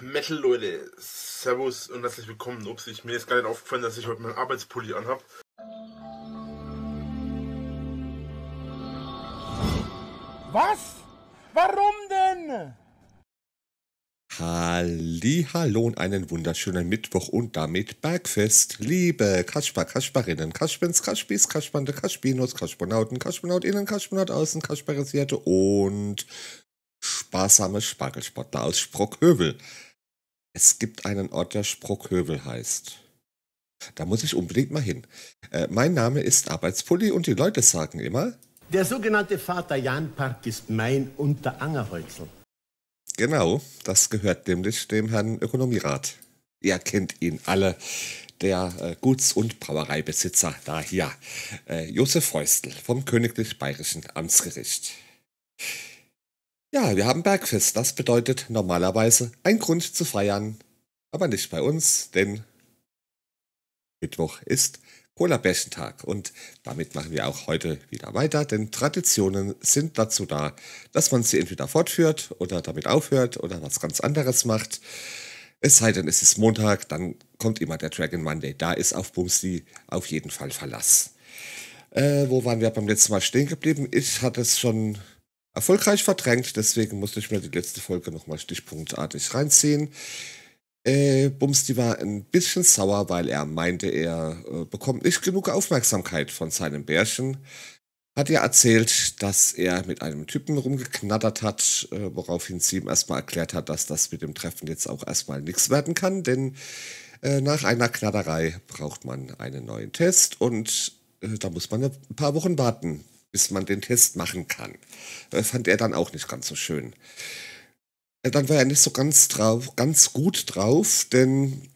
Metal Leute, Servus und herzlich willkommen. Ups, ich, mir ist gar nicht aufgefallen, dass ich heute meinen Arbeitspulli anhab. Was? Warum denn? Halli, hallo und einen wunderschönen Mittwoch und damit Bergfest. Liebe Kaspar, Kasparinnen, Kaspens, Kaspis, Kaspande, Kaspinos, Kasponauten, Kasponautinnen, Kaspernaut außen, Kasperisierte und sparsame Spargelsportler aus Sprockhövel. Es gibt einen Ort, der Sprockhövel heißt. Da muss ich unbedingt mal hin. Äh, mein Name ist Arbeitspulli und die Leute sagen immer. Der sogenannte Vater Jan Park ist mein Unterangerhäusl. Genau, das gehört nämlich dem Herrn Ökonomierat. Ihr kennt ihn alle, der äh, Guts- und Brauereibesitzer da hier, äh, Josef Feustel vom Königlich Bayerischen Amtsgericht. Ja, wir haben Bergfest. Das bedeutet normalerweise ein Grund zu feiern. Aber nicht bei uns, denn Mittwoch ist Cola-Bärchentag. Und damit machen wir auch heute wieder weiter, denn Traditionen sind dazu da, dass man sie entweder fortführt oder damit aufhört oder was ganz anderes macht. Es sei denn, es ist Montag, dann kommt immer der Dragon Monday. Da ist auf Bumsy auf jeden Fall Verlass. Äh, wo waren wir beim letzten Mal stehen geblieben? Ich hatte es schon erfolgreich verdrängt. Deswegen musste ich mir die letzte Folge nochmal stichpunktartig reinziehen. Äh, Bumsti war ein bisschen sauer, weil er meinte, er äh, bekommt nicht genug Aufmerksamkeit von seinem Bärchen. Hat ihr erzählt, dass er mit einem Typen rumgeknattert hat, äh, woraufhin sie ihm erstmal erklärt hat, dass das mit dem Treffen jetzt auch erstmal nichts werden kann, denn äh, nach einer Knatterei braucht man einen neuen Test und äh, da muss man ein paar Wochen warten, bis man den Test machen kann. Das äh, fand er dann auch nicht ganz so schön. Äh, dann war er nicht so ganz drauf, ganz gut drauf, denn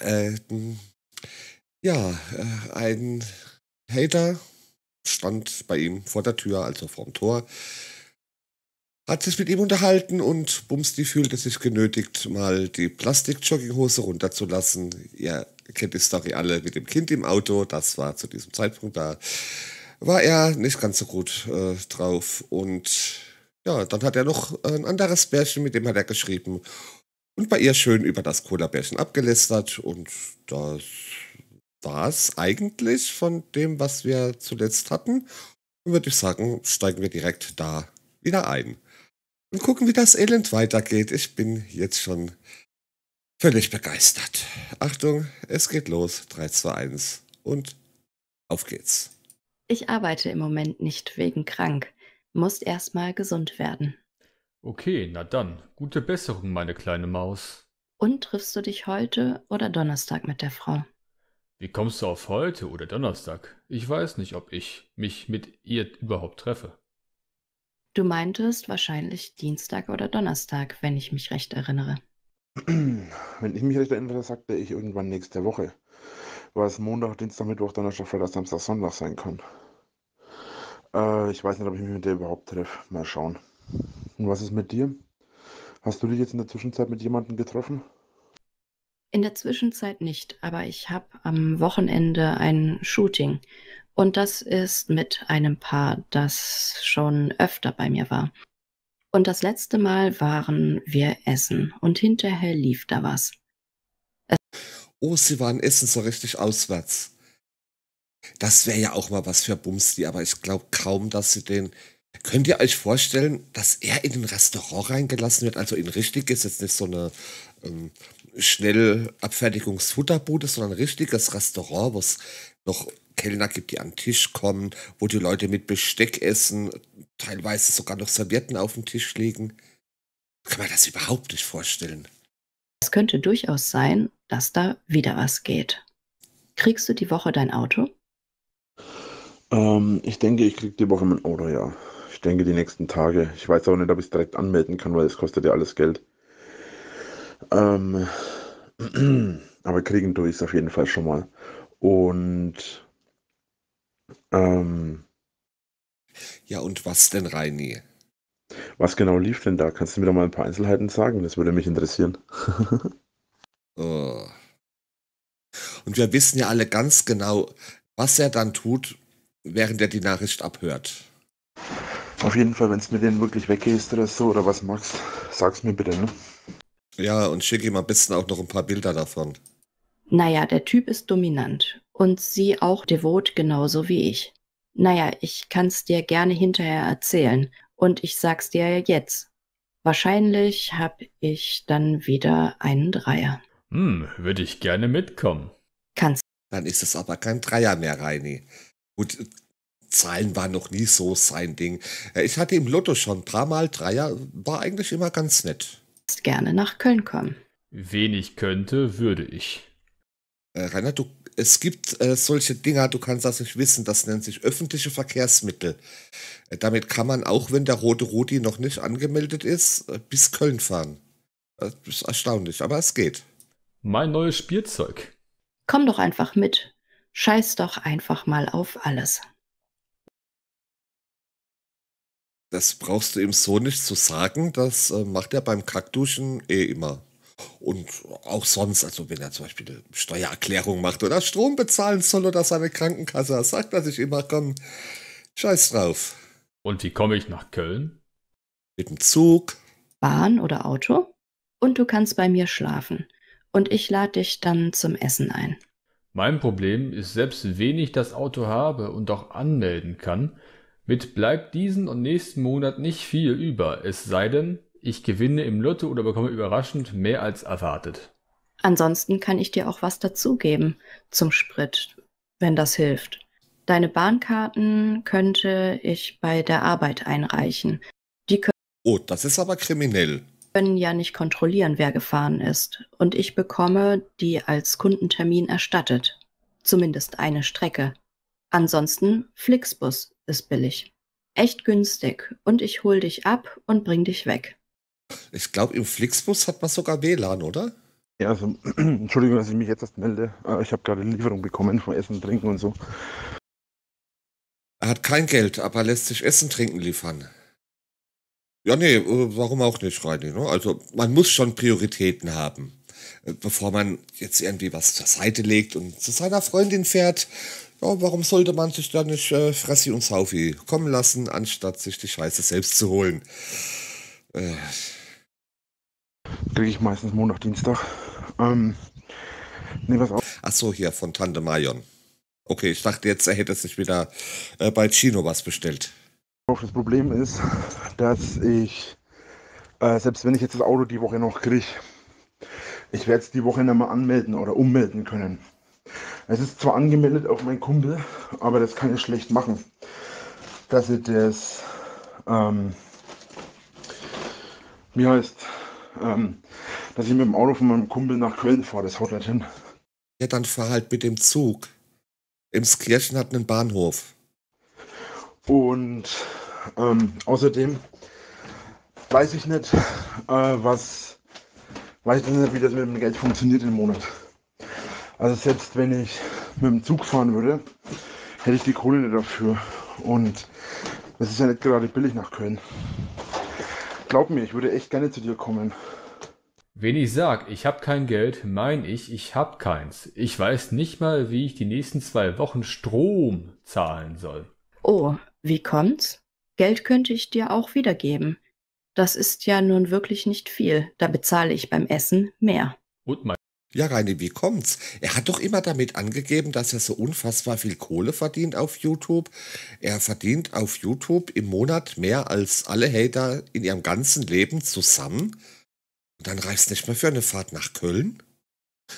ähm, äh, ja, ein Hater stand bei ihm vor der Tür, also vorm Tor, hat sich mit ihm unterhalten und Bumsti fühlte sich genötigt, mal die Plastik-Jogginghose runterzulassen. Ihr kennt die Story alle mit dem Kind im Auto, das war zu diesem Zeitpunkt da war er nicht ganz so gut äh, drauf. Und ja, dann hat er noch ein anderes Bärchen, mit dem hat er geschrieben. Und bei ihr schön über das Cola-Bärchen abgelästert. Und das war es eigentlich von dem, was wir zuletzt hatten. Und würde ich sagen, steigen wir direkt da wieder ein. Und gucken, wie das Elend weitergeht. Ich bin jetzt schon völlig begeistert. Achtung, es geht los. 3, 2, 1 und auf geht's. Ich arbeite im Moment nicht wegen krank. Musst erstmal gesund werden. Okay, na dann. Gute Besserung, meine kleine Maus. Und triffst du dich heute oder Donnerstag mit der Frau? Wie kommst du auf heute oder Donnerstag? Ich weiß nicht, ob ich mich mit ihr überhaupt treffe. Du meintest wahrscheinlich Dienstag oder Donnerstag, wenn ich mich recht erinnere. Wenn ich mich recht erinnere, sagte ich irgendwann nächste Woche weil es Montag, Dienstag, Mittwoch, Donnerstag, Freitag, Samstag, Sonntag sein kann. Äh, ich weiß nicht, ob ich mich mit der überhaupt treffe. Mal schauen. Und was ist mit dir? Hast du dich jetzt in der Zwischenzeit mit jemandem getroffen? In der Zwischenzeit nicht, aber ich habe am Wochenende ein Shooting. Und das ist mit einem Paar, das schon öfter bei mir war. Und das letzte Mal waren wir essen und hinterher lief da was. Es oh, sie waren Essen so richtig auswärts. Das wäre ja auch mal was für Bumsti, aber ich glaube kaum, dass sie den. Könnt ihr euch vorstellen, dass er in ein Restaurant reingelassen wird? Also in richtig ist jetzt nicht so eine ähm, Schnellabfertigungsfutterbude, sondern ein richtiges Restaurant, wo es noch Kellner gibt, die an den Tisch kommen, wo die Leute mit Besteck essen, teilweise sogar noch Servietten auf dem Tisch liegen. Kann man das überhaupt nicht vorstellen. Es könnte durchaus sein, dass da wieder was geht. Kriegst du die Woche dein Auto? Ähm, ich denke, ich kriege die Woche mein Auto, ja. Ich denke, die nächsten Tage. Ich weiß auch nicht, ob ich es direkt anmelden kann, weil es kostet ja alles Geld. Ähm, aber kriegen tue ich es auf jeden Fall schon mal. Und. Ähm, ja, und was denn, Reini? Was genau lief denn da? Kannst du mir doch mal ein paar Einzelheiten sagen? Das würde mich interessieren. oh. Und wir wissen ja alle ganz genau, was er dann tut, während er die Nachricht abhört. Auf jeden Fall, wenn es mit denen wirklich weggehst oder so oder was machst, sag's mir bitte, ne? Ja, und schicke ihm am besten auch noch ein paar Bilder davon. Naja, der Typ ist dominant und sie auch devot genauso wie ich. Naja, ich kann's dir gerne hinterher erzählen, und ich sag's dir jetzt. Wahrscheinlich hab ich dann wieder einen Dreier. Hm, würde ich gerne mitkommen. Kannst. Dann ist es aber kein Dreier mehr, Reini. Gut, Zahlen waren noch nie so sein Ding. Äh, ich hatte im Lotto schon ein paar Mal Dreier, war eigentlich immer ganz nett. Gerne nach Köln kommen. Wenig könnte, würde ich. Äh, Rainer, du es gibt äh, solche Dinger, du kannst das nicht wissen, das nennt sich öffentliche Verkehrsmittel. Äh, damit kann man auch, wenn der rote Rudi noch nicht angemeldet ist, äh, bis Köln fahren. Das ist erstaunlich, aber es geht. Mein neues Spielzeug. Komm doch einfach mit. Scheiß doch einfach mal auf alles. Das brauchst du ihm so nicht zu sagen, das äh, macht er beim Kackduschen eh immer. Und auch sonst, also wenn er zum Beispiel eine Steuererklärung macht oder Strom bezahlen soll oder seine Krankenkasse, sagt er sich immer, komm, scheiß drauf. Und wie komme ich nach Köln? Mit dem Zug. Bahn oder Auto? Und du kannst bei mir schlafen. Und ich lade dich dann zum Essen ein. Mein Problem ist, selbst wenn ich das Auto habe und auch anmelden kann, mit bleibt diesen und nächsten Monat nicht viel über, es sei denn, ich gewinne im Lotto oder bekomme überraschend mehr als erwartet. Ansonsten kann ich dir auch was dazugeben zum Sprit, wenn das hilft. Deine Bahnkarten könnte ich bei der Arbeit einreichen. Die können oh, das ist aber kriminell. Können ja nicht kontrollieren, wer gefahren ist. Und ich bekomme die als Kundentermin erstattet. Zumindest eine Strecke. Ansonsten Flixbus ist billig. Echt günstig und ich hol dich ab und bring dich weg. Ich glaube, im Flixbus hat man sogar WLAN, oder? Ja, also, Entschuldigung, dass ich mich jetzt erst melde. Ich habe gerade eine Lieferung bekommen von Essen, Trinken und so. Er hat kein Geld, aber lässt sich Essen, Trinken liefern. Ja, nee, äh, warum auch nicht, Reini? Ne? Also, man muss schon Prioritäten haben, äh, bevor man jetzt irgendwie was zur Seite legt und zu seiner Freundin fährt. Ja, warum sollte man sich da nicht äh, Fressi und Saufi kommen lassen, anstatt sich die Scheiße selbst zu holen? Äh. Kriege ich meistens Montag, Dienstag. Ähm, nee, was auch. Ach hier von Tante Marion. Okay, ich dachte jetzt, er hätte sich wieder äh, bei Chino was bestellt. Das Problem ist, dass ich, äh, selbst wenn ich jetzt das Auto die Woche noch kriege, ich werde es die Woche nicht mehr anmelden oder ummelden können. Es ist zwar angemeldet auf mein Kumpel, aber das kann ich schlecht machen, dass ich das, ähm, wie heißt, ähm, dass ich mit dem Auto von meinem Kumpel nach Köln fahre. Das haut halt hin. Ja, dann fahr halt mit dem Zug. Im Skirchen hat einen Bahnhof. Und ähm, außerdem weiß ich nicht, äh, was, weiß ich nicht, wie das mit dem Geld funktioniert im Monat. Also selbst wenn ich mit dem Zug fahren würde, hätte ich die Kohle nicht dafür. Und das ist ja nicht gerade billig nach Köln. Glaub mir, ich würde echt gerne zu dir kommen. Wenn ich sag, ich habe kein Geld, meine ich, ich habe keins. Ich weiß nicht mal, wie ich die nächsten zwei Wochen Strom zahlen soll. Oh, wie kommt's? Geld könnte ich dir auch wiedergeben. Das ist ja nun wirklich nicht viel. Da bezahle ich beim Essen mehr. Und mein ja, Reini, wie kommt's? Er hat doch immer damit angegeben, dass er so unfassbar viel Kohle verdient auf YouTube. Er verdient auf YouTube im Monat mehr als alle Hater in ihrem ganzen Leben zusammen. Und dann reicht's nicht mehr für eine Fahrt nach Köln.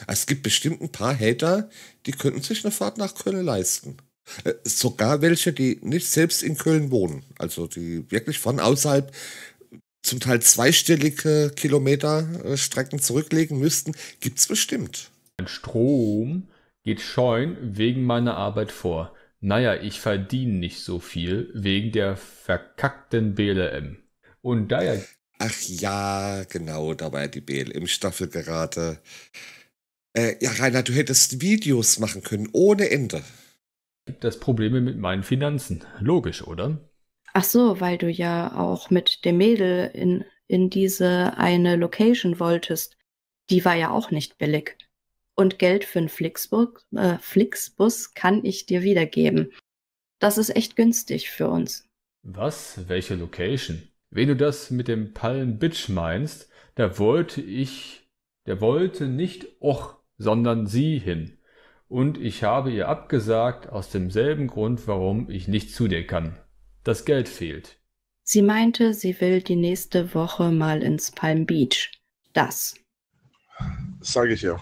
Also es gibt bestimmt ein paar Hater, die könnten sich eine Fahrt nach Köln leisten. Äh, sogar welche, die nicht selbst in Köln wohnen, also die wirklich von außerhalb zum Teil zweistellige Kilometerstrecken zurücklegen müssten, gibt es bestimmt. Ein Strom geht scheuen wegen meiner Arbeit vor. Naja, ich verdiene nicht so viel wegen der verkackten BLM. Und da ja. Ach ja, genau, da war ja die BLM-Staffel gerade. Äh, ja, Rainer, du hättest Videos machen können, ohne Ende. Gibt das Probleme mit meinen Finanzen? Logisch, oder? Ach so, weil du ja auch mit dem Mädel in, in diese eine Location wolltest. Die war ja auch nicht billig. Und Geld für einen Flixburg, äh, Flixbus kann ich dir wiedergeben. Das ist echt günstig für uns. Was? Welche Location? Wenn du das mit dem Palm Bitch meinst, da wollte ich, der wollte nicht och, sondern sie hin. Und ich habe ihr abgesagt aus demselben Grund, warum ich nicht zu dir kann. Das Geld fehlt. Sie meinte, sie will die nächste Woche mal ins Palm Beach. Das. Sage ich ja.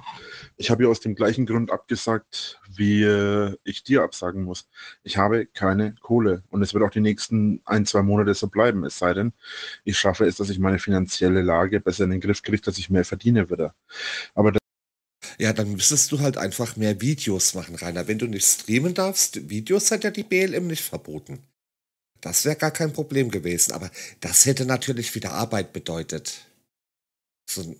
Ich habe ihr aus dem gleichen Grund abgesagt, wie äh, ich dir absagen muss. Ich habe keine Kohle und es wird auch die nächsten ein, zwei Monate so bleiben, es sei denn, ich schaffe es, dass ich meine finanzielle Lage besser in den Griff kriege, dass ich mehr verdiene wieder. Aber ja, dann müsstest du halt einfach mehr Videos machen, Rainer. Wenn du nicht streamen darfst, Videos hat ja die BLM nicht verboten. Das wäre gar kein Problem gewesen, aber das hätte natürlich wieder Arbeit bedeutet. So ein,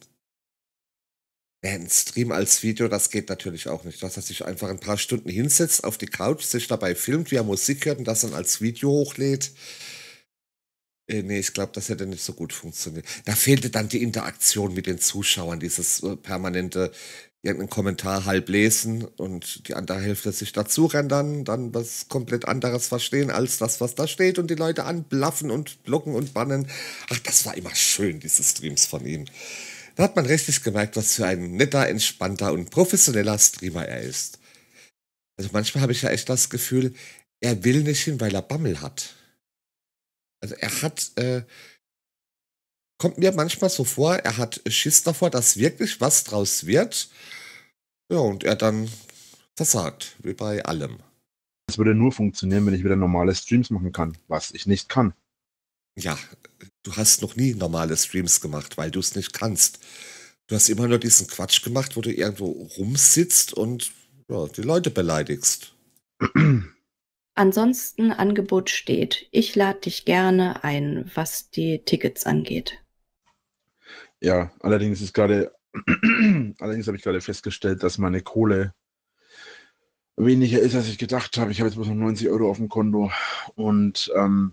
ein Stream als Video, das geht natürlich auch nicht. Dass er sich einfach ein paar Stunden hinsetzt auf die Couch, sich dabei filmt, wie er Musik hört und das dann als Video hochlädt. Äh, nee, ich glaube, das hätte nicht so gut funktioniert. Da fehlte dann die Interaktion mit den Zuschauern, dieses äh, permanente irgendeinen Kommentar halb lesen und die andere Hälfte sich dazu rendern, dann was komplett anderes verstehen als das, was da steht und die Leute anblaffen und blocken und bannen. Ach, das war immer schön, diese Streams von ihm. Da hat man richtig gemerkt, was für ein netter, entspannter und professioneller Streamer er ist. Also manchmal habe ich ja echt das Gefühl, er will nicht hin, weil er Bammel hat. Also er hat, äh, kommt mir manchmal so vor, er hat Schiss davor, dass wirklich was draus wird ja, und er dann versagt, wie bei allem. Es würde nur funktionieren, wenn ich wieder normale Streams machen kann, was ich nicht kann. Ja, du hast noch nie normale Streams gemacht, weil du es nicht kannst. Du hast immer nur diesen Quatsch gemacht, wo du irgendwo rumsitzt und ja, die Leute beleidigst. Ansonsten Angebot steht. Ich lade dich gerne ein, was die Tickets angeht. Ja, allerdings ist gerade Allerdings habe ich gerade festgestellt, dass meine Kohle weniger ist, als ich gedacht habe. Ich habe jetzt bloß noch 90 Euro auf dem Konto und ähm,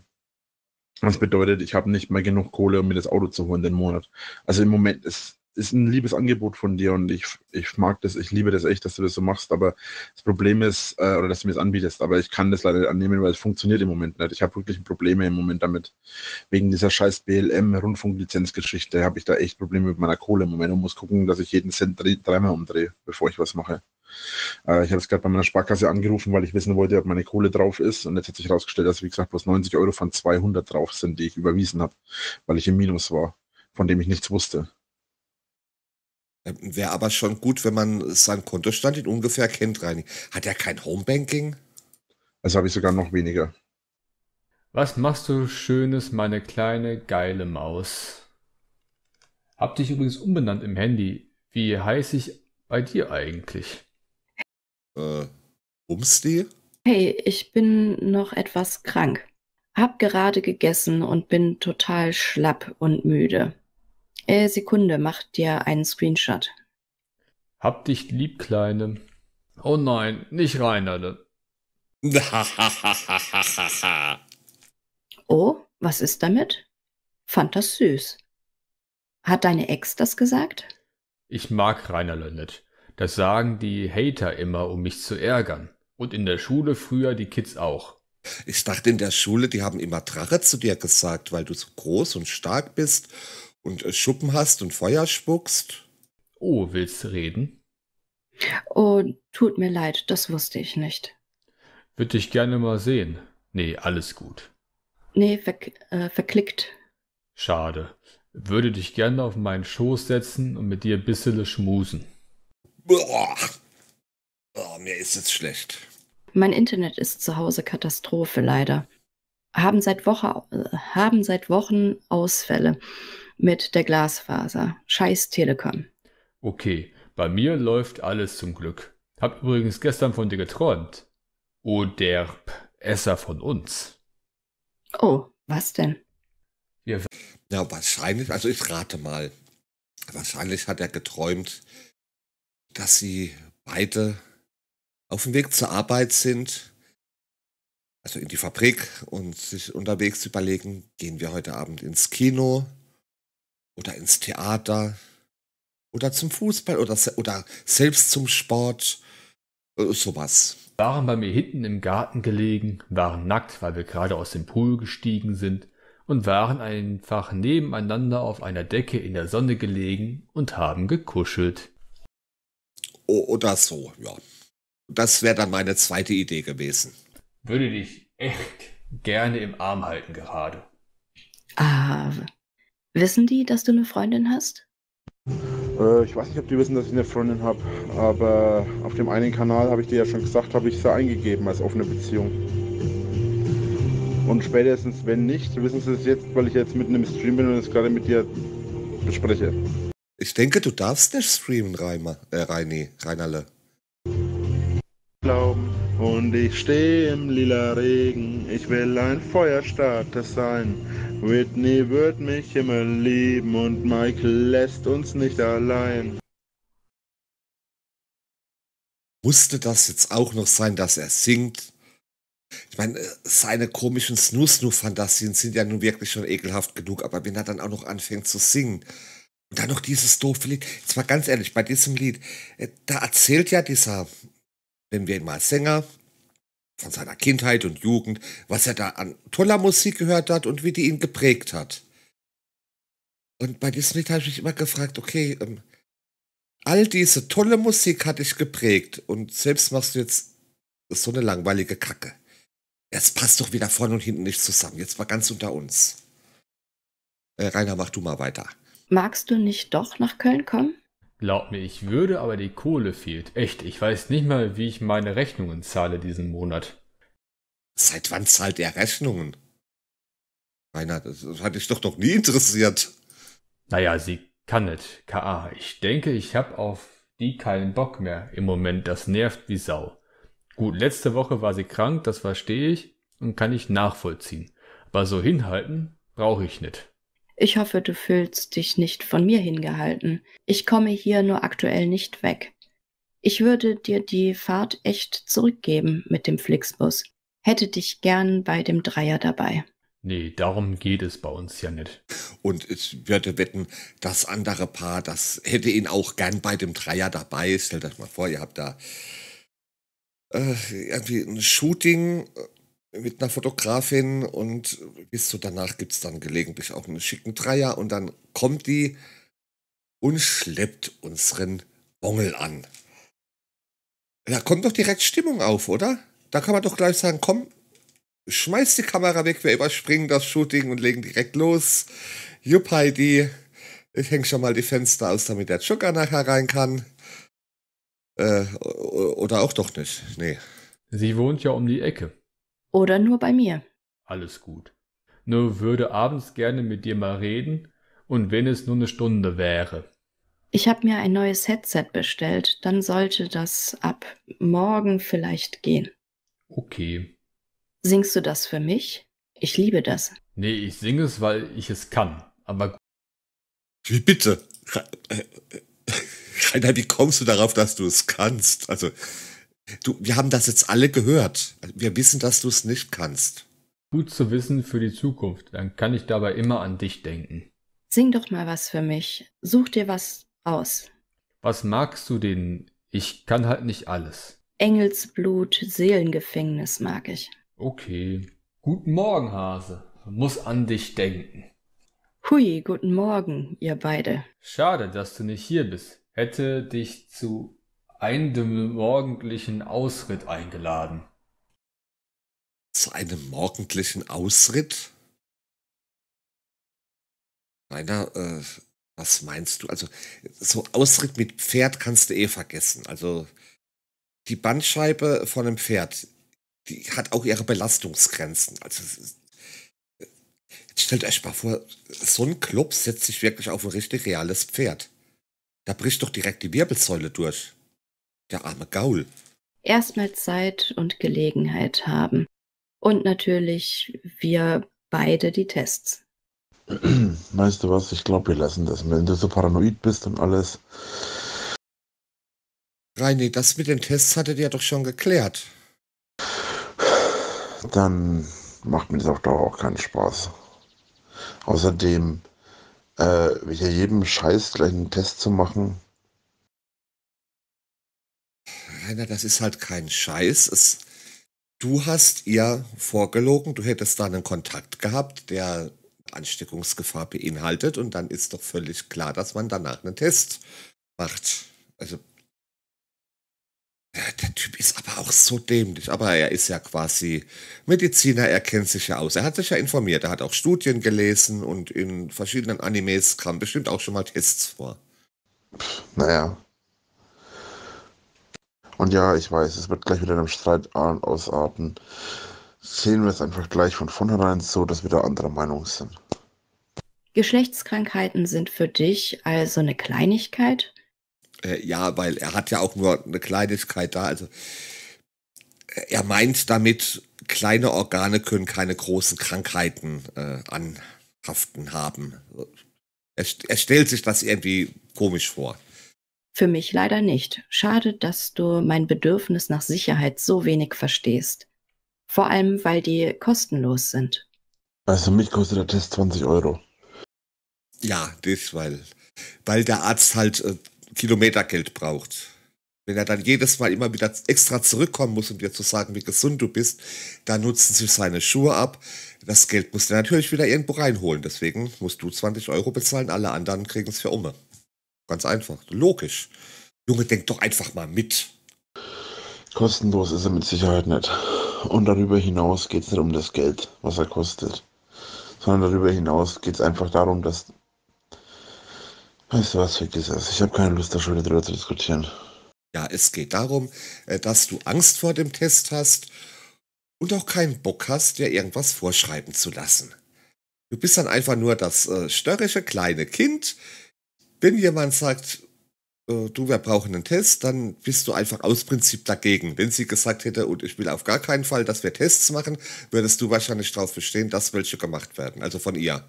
das bedeutet, ich habe nicht mehr genug Kohle, um mir das Auto zu holen den Monat. Also im Moment ist ist ein liebes Angebot von dir und ich, ich mag das, ich liebe das echt, dass du das so machst, aber das Problem ist, äh, oder dass du mir das anbietest, aber ich kann das leider nicht annehmen, weil es funktioniert im Moment nicht. Ich habe wirklich Probleme im Moment damit. Wegen dieser scheiß BLM-Rundfunklizenzgeschichte habe ich da echt Probleme mit meiner Kohle im Moment und muss gucken, dass ich jeden Cent dreimal umdrehe, bevor ich was mache. Äh, ich habe es gerade bei meiner Sparkasse angerufen, weil ich wissen wollte, ob meine Kohle drauf ist und jetzt hat sich herausgestellt, dass, wie gesagt, bloß 90 Euro von 200 drauf sind, die ich überwiesen habe, weil ich im Minus war, von dem ich nichts wusste. Ähm, Wäre aber schon gut, wenn man seinen Kontostand in ungefähr kennt, Reini. Hat er kein Homebanking? Also habe ich sogar noch weniger. Was machst du Schönes, meine kleine geile Maus? Hab dich übrigens umbenannt im Handy. Wie heiß ich bei dir eigentlich? Äh, Umsti? Hey, ich bin noch etwas krank. Hab gerade gegessen und bin total schlapp und müde. Äh, Sekunde, mach dir einen Screenshot. Hab dich lieb, Kleine. Oh nein, nicht Reinerde. oh, was ist damit? Fand das süß. Hat deine Ex das gesagt? Ich mag Rainerle nicht. Das sagen die Hater immer, um mich zu ärgern. Und in der Schule früher die Kids auch. Ich dachte in der Schule, die haben immer Drache zu dir gesagt, weil du so groß und stark bist und äh, Schuppen hast und Feuer spuckst? Oh, willst du reden? Oh, tut mir leid, das wusste ich nicht. Würde ich gerne mal sehen. Nee, alles gut. Nee, ver äh, verklickt. Schade. Würde dich gerne auf meinen Schoß setzen und mit dir ein bisschen schmusen. Boah. Oh, mir ist jetzt schlecht. Mein Internet ist zu Hause Katastrophe leider. Haben seit, Woche, äh, haben seit Wochen Ausfälle mit der Glasfaser. Scheiß Telekom. Okay, bei mir läuft alles zum Glück. Hab übrigens gestern von dir geträumt. Oh, der Esser von uns. Oh, was denn? Ja, ja, wahrscheinlich, also ich rate mal, wahrscheinlich hat er geträumt, dass sie beide auf dem Weg zur Arbeit sind, also in die Fabrik und sich unterwegs überlegen, gehen wir heute Abend ins Kino, oder ins Theater oder zum Fußball oder, oder selbst zum Sport, äh, sowas. Waren bei mir hinten im Garten gelegen, waren nackt, weil wir gerade aus dem Pool gestiegen sind und waren einfach nebeneinander auf einer Decke in der Sonne gelegen und haben gekuschelt. Oder so, ja. Das wäre dann meine zweite Idee gewesen. Würde dich echt gerne im Arm halten gerade. Ah, Wissen die, dass du eine Freundin hast? Äh, ich weiß nicht, ob die wissen, dass ich eine Freundin habe, aber auf dem einen Kanal habe ich dir ja schon gesagt, habe ich sie eingegeben als offene Beziehung. Und spätestens, wenn nicht, wissen sie es jetzt, weil ich jetzt mitten im Stream bin und es gerade mit dir bespreche. Ich denke, du darfst nicht streamen, Reimer, äh, Reini, Reinerle. Glauben und ich stehe im lila Regen. Ich will ein Feuerstarter sein. Whitney wird mich immer lieben und Michael lässt uns nicht allein. Musste das jetzt auch noch sein, dass er singt? Ich meine, seine komischen Snoo-Snoo-Fantasien sind ja nun wirklich schon ekelhaft genug, aber wenn er dann auch noch anfängt zu singen, und dann noch dieses doofe Lied. Jetzt mal ganz ehrlich, bei diesem Lied, äh, da erzählt ja dieser wenn wir ihn mal Sänger von seiner Kindheit und Jugend, was er da an toller Musik gehört hat und wie die ihn geprägt hat. Und bei diesem Lied habe ich mich immer gefragt, okay, ähm, all diese tolle Musik hat dich geprägt und selbst machst du jetzt so eine langweilige Kacke. Jetzt passt doch wieder vorne und hinten nicht zusammen. Jetzt war ganz unter uns. Äh, Rainer, mach du mal weiter. Magst du nicht doch nach Köln kommen? Glaub mir, ich würde, aber die Kohle fehlt. Echt, ich weiß nicht mal, wie ich meine Rechnungen zahle diesen Monat. Seit wann zahlt er Rechnungen? Meiner, das hat dich doch noch nie interessiert. Naja, sie kann nicht. K.A. Ich denke, ich hab auf die keinen Bock mehr im Moment. Das nervt wie Sau. Gut, letzte Woche war sie krank, das verstehe ich und kann ich nachvollziehen. Aber so hinhalten brauche ich nicht. Ich hoffe, du fühlst dich nicht von mir hingehalten. Ich komme hier nur aktuell nicht weg. Ich würde dir die Fahrt echt zurückgeben mit dem Flixbus. Hätte dich gern bei dem Dreier dabei. Nee, darum geht es bei uns ja nicht. Und ich würde wetten, das andere Paar, das hätte ihn auch gern bei dem Dreier dabei. Stellt euch mal vor, ihr habt da äh, irgendwie ein Shooting äh, mit einer Fotografin und bis so danach gibt es dann gelegentlich auch einen schicken Dreier und dann kommt die und schleppt unseren Bongel an. Da kommt doch direkt Stimmung auf, oder? Da kann man doch gleich sagen, komm, schmeiß die Kamera weg, wir überspringen das Shooting und legen direkt los. Jupp Heidi, ich hänge schon mal die Fenster aus, damit der Joker nachher rein kann. Äh, oder auch doch nicht, nee. Sie wohnt ja um die Ecke. Oder nur bei mir. Alles gut. Nur würde abends gerne mit dir mal reden und wenn es nur eine Stunde wäre. Ich habe mir ein neues Headset bestellt. Dann sollte das ab morgen vielleicht gehen. Okay. Singst du das für mich? Ich liebe das. Nee, ich singe es, weil ich es kann. Aber. gut. Wie bitte? Rainer, wie kommst du darauf, dass du es kannst? Also, Du, wir haben das jetzt alle gehört. Wir wissen, dass du es nicht kannst. Gut zu wissen für die Zukunft. Dann kann ich dabei immer an dich denken. Sing doch mal was für mich. Such dir was aus. Was magst du denn? Ich kann halt nicht alles. Engelsblut, Seelengefängnis mag ich. Okay. Guten Morgen, Hase. Muss an dich denken. Hui, guten Morgen, ihr beide. Schade, dass du nicht hier bist. Hätte dich zu einem morgendlichen Ausritt eingeladen. Zu einem morgendlichen Ausritt? Meiner, äh, was meinst du? Also, so Ausritt mit Pferd kannst du eh vergessen. Also, die Bandscheibe von einem Pferd, die hat auch ihre Belastungsgrenzen. Also, äh, stellt euch mal vor, so ein Club setzt sich wirklich auf ein richtig reales Pferd. Da bricht doch direkt die Wirbelsäule durch. Der arme Gaul. Erstmal Zeit und Gelegenheit haben. Und natürlich wir beide die Tests. Weißt du was, ich glaube, wir lassen das. Wenn du so paranoid bist und alles. Reini, das mit den Tests hattet ihr doch schon geklärt. Dann macht mir das auch doch auch keinen Spaß. Außerdem, äh, ja jedem Scheiß gleich einen Test zu machen, Rainer, das ist halt kein Scheiß. Es, du hast ihr vorgelogen, du hättest da einen Kontakt gehabt, der Ansteckungsgefahr beinhaltet und dann ist doch völlig klar, dass man danach einen Test macht. Also der Typ ist aber auch so dämlich, aber er ist ja quasi Mediziner, er kennt sich ja aus. Er hat sich ja informiert, er hat auch Studien gelesen und in verschiedenen Animes kamen bestimmt auch schon mal Tests vor. Naja, und ja, ich weiß, es wird gleich wieder einem Streit ausarten. Sehen wir es einfach gleich von vornherein so, dass wir da anderer Meinung sind. Geschlechtskrankheiten sind für dich also eine Kleinigkeit? Äh, ja, weil er hat ja auch nur eine Kleinigkeit da. Also er meint damit, kleine Organe können keine großen Krankheiten äh, anhaften haben. Er, er stellt sich das irgendwie komisch vor. Für mich leider nicht. Schade, dass du mein Bedürfnis nach Sicherheit so wenig verstehst. Vor allem, weil die kostenlos sind. Also mich kostet der Test 20 Euro. Ja, das, weil, weil der Arzt halt äh, Kilometergeld braucht. Wenn er dann jedes Mal immer wieder extra zurückkommen muss, um dir zu sagen, wie gesund du bist, dann nutzen sie seine Schuhe ab. Das Geld muss er natürlich wieder irgendwo reinholen. Deswegen musst du 20 Euro bezahlen, alle anderen kriegen es für Umme. Ganz einfach, logisch. Junge, denk doch einfach mal mit. Kostenlos ist er mit Sicherheit nicht. Und darüber hinaus geht es nicht um das Geld, was er kostet. Sondern darüber hinaus geht es einfach darum, dass. Weißt du was, vergiss es. Ich habe keine Lust, da schon wieder drüber zu diskutieren. Ja, es geht darum, äh, dass du Angst vor dem Test hast und auch keinen Bock hast, dir irgendwas vorschreiben zu lassen. Du bist dann einfach nur das äh, störrische kleine Kind, wenn jemand sagt, äh, du, wir brauchen einen Test, dann bist du einfach aus Prinzip dagegen. Wenn sie gesagt hätte, und ich will auf gar keinen Fall, dass wir Tests machen, würdest du wahrscheinlich darauf bestehen, dass welche gemacht werden. Also von ihr.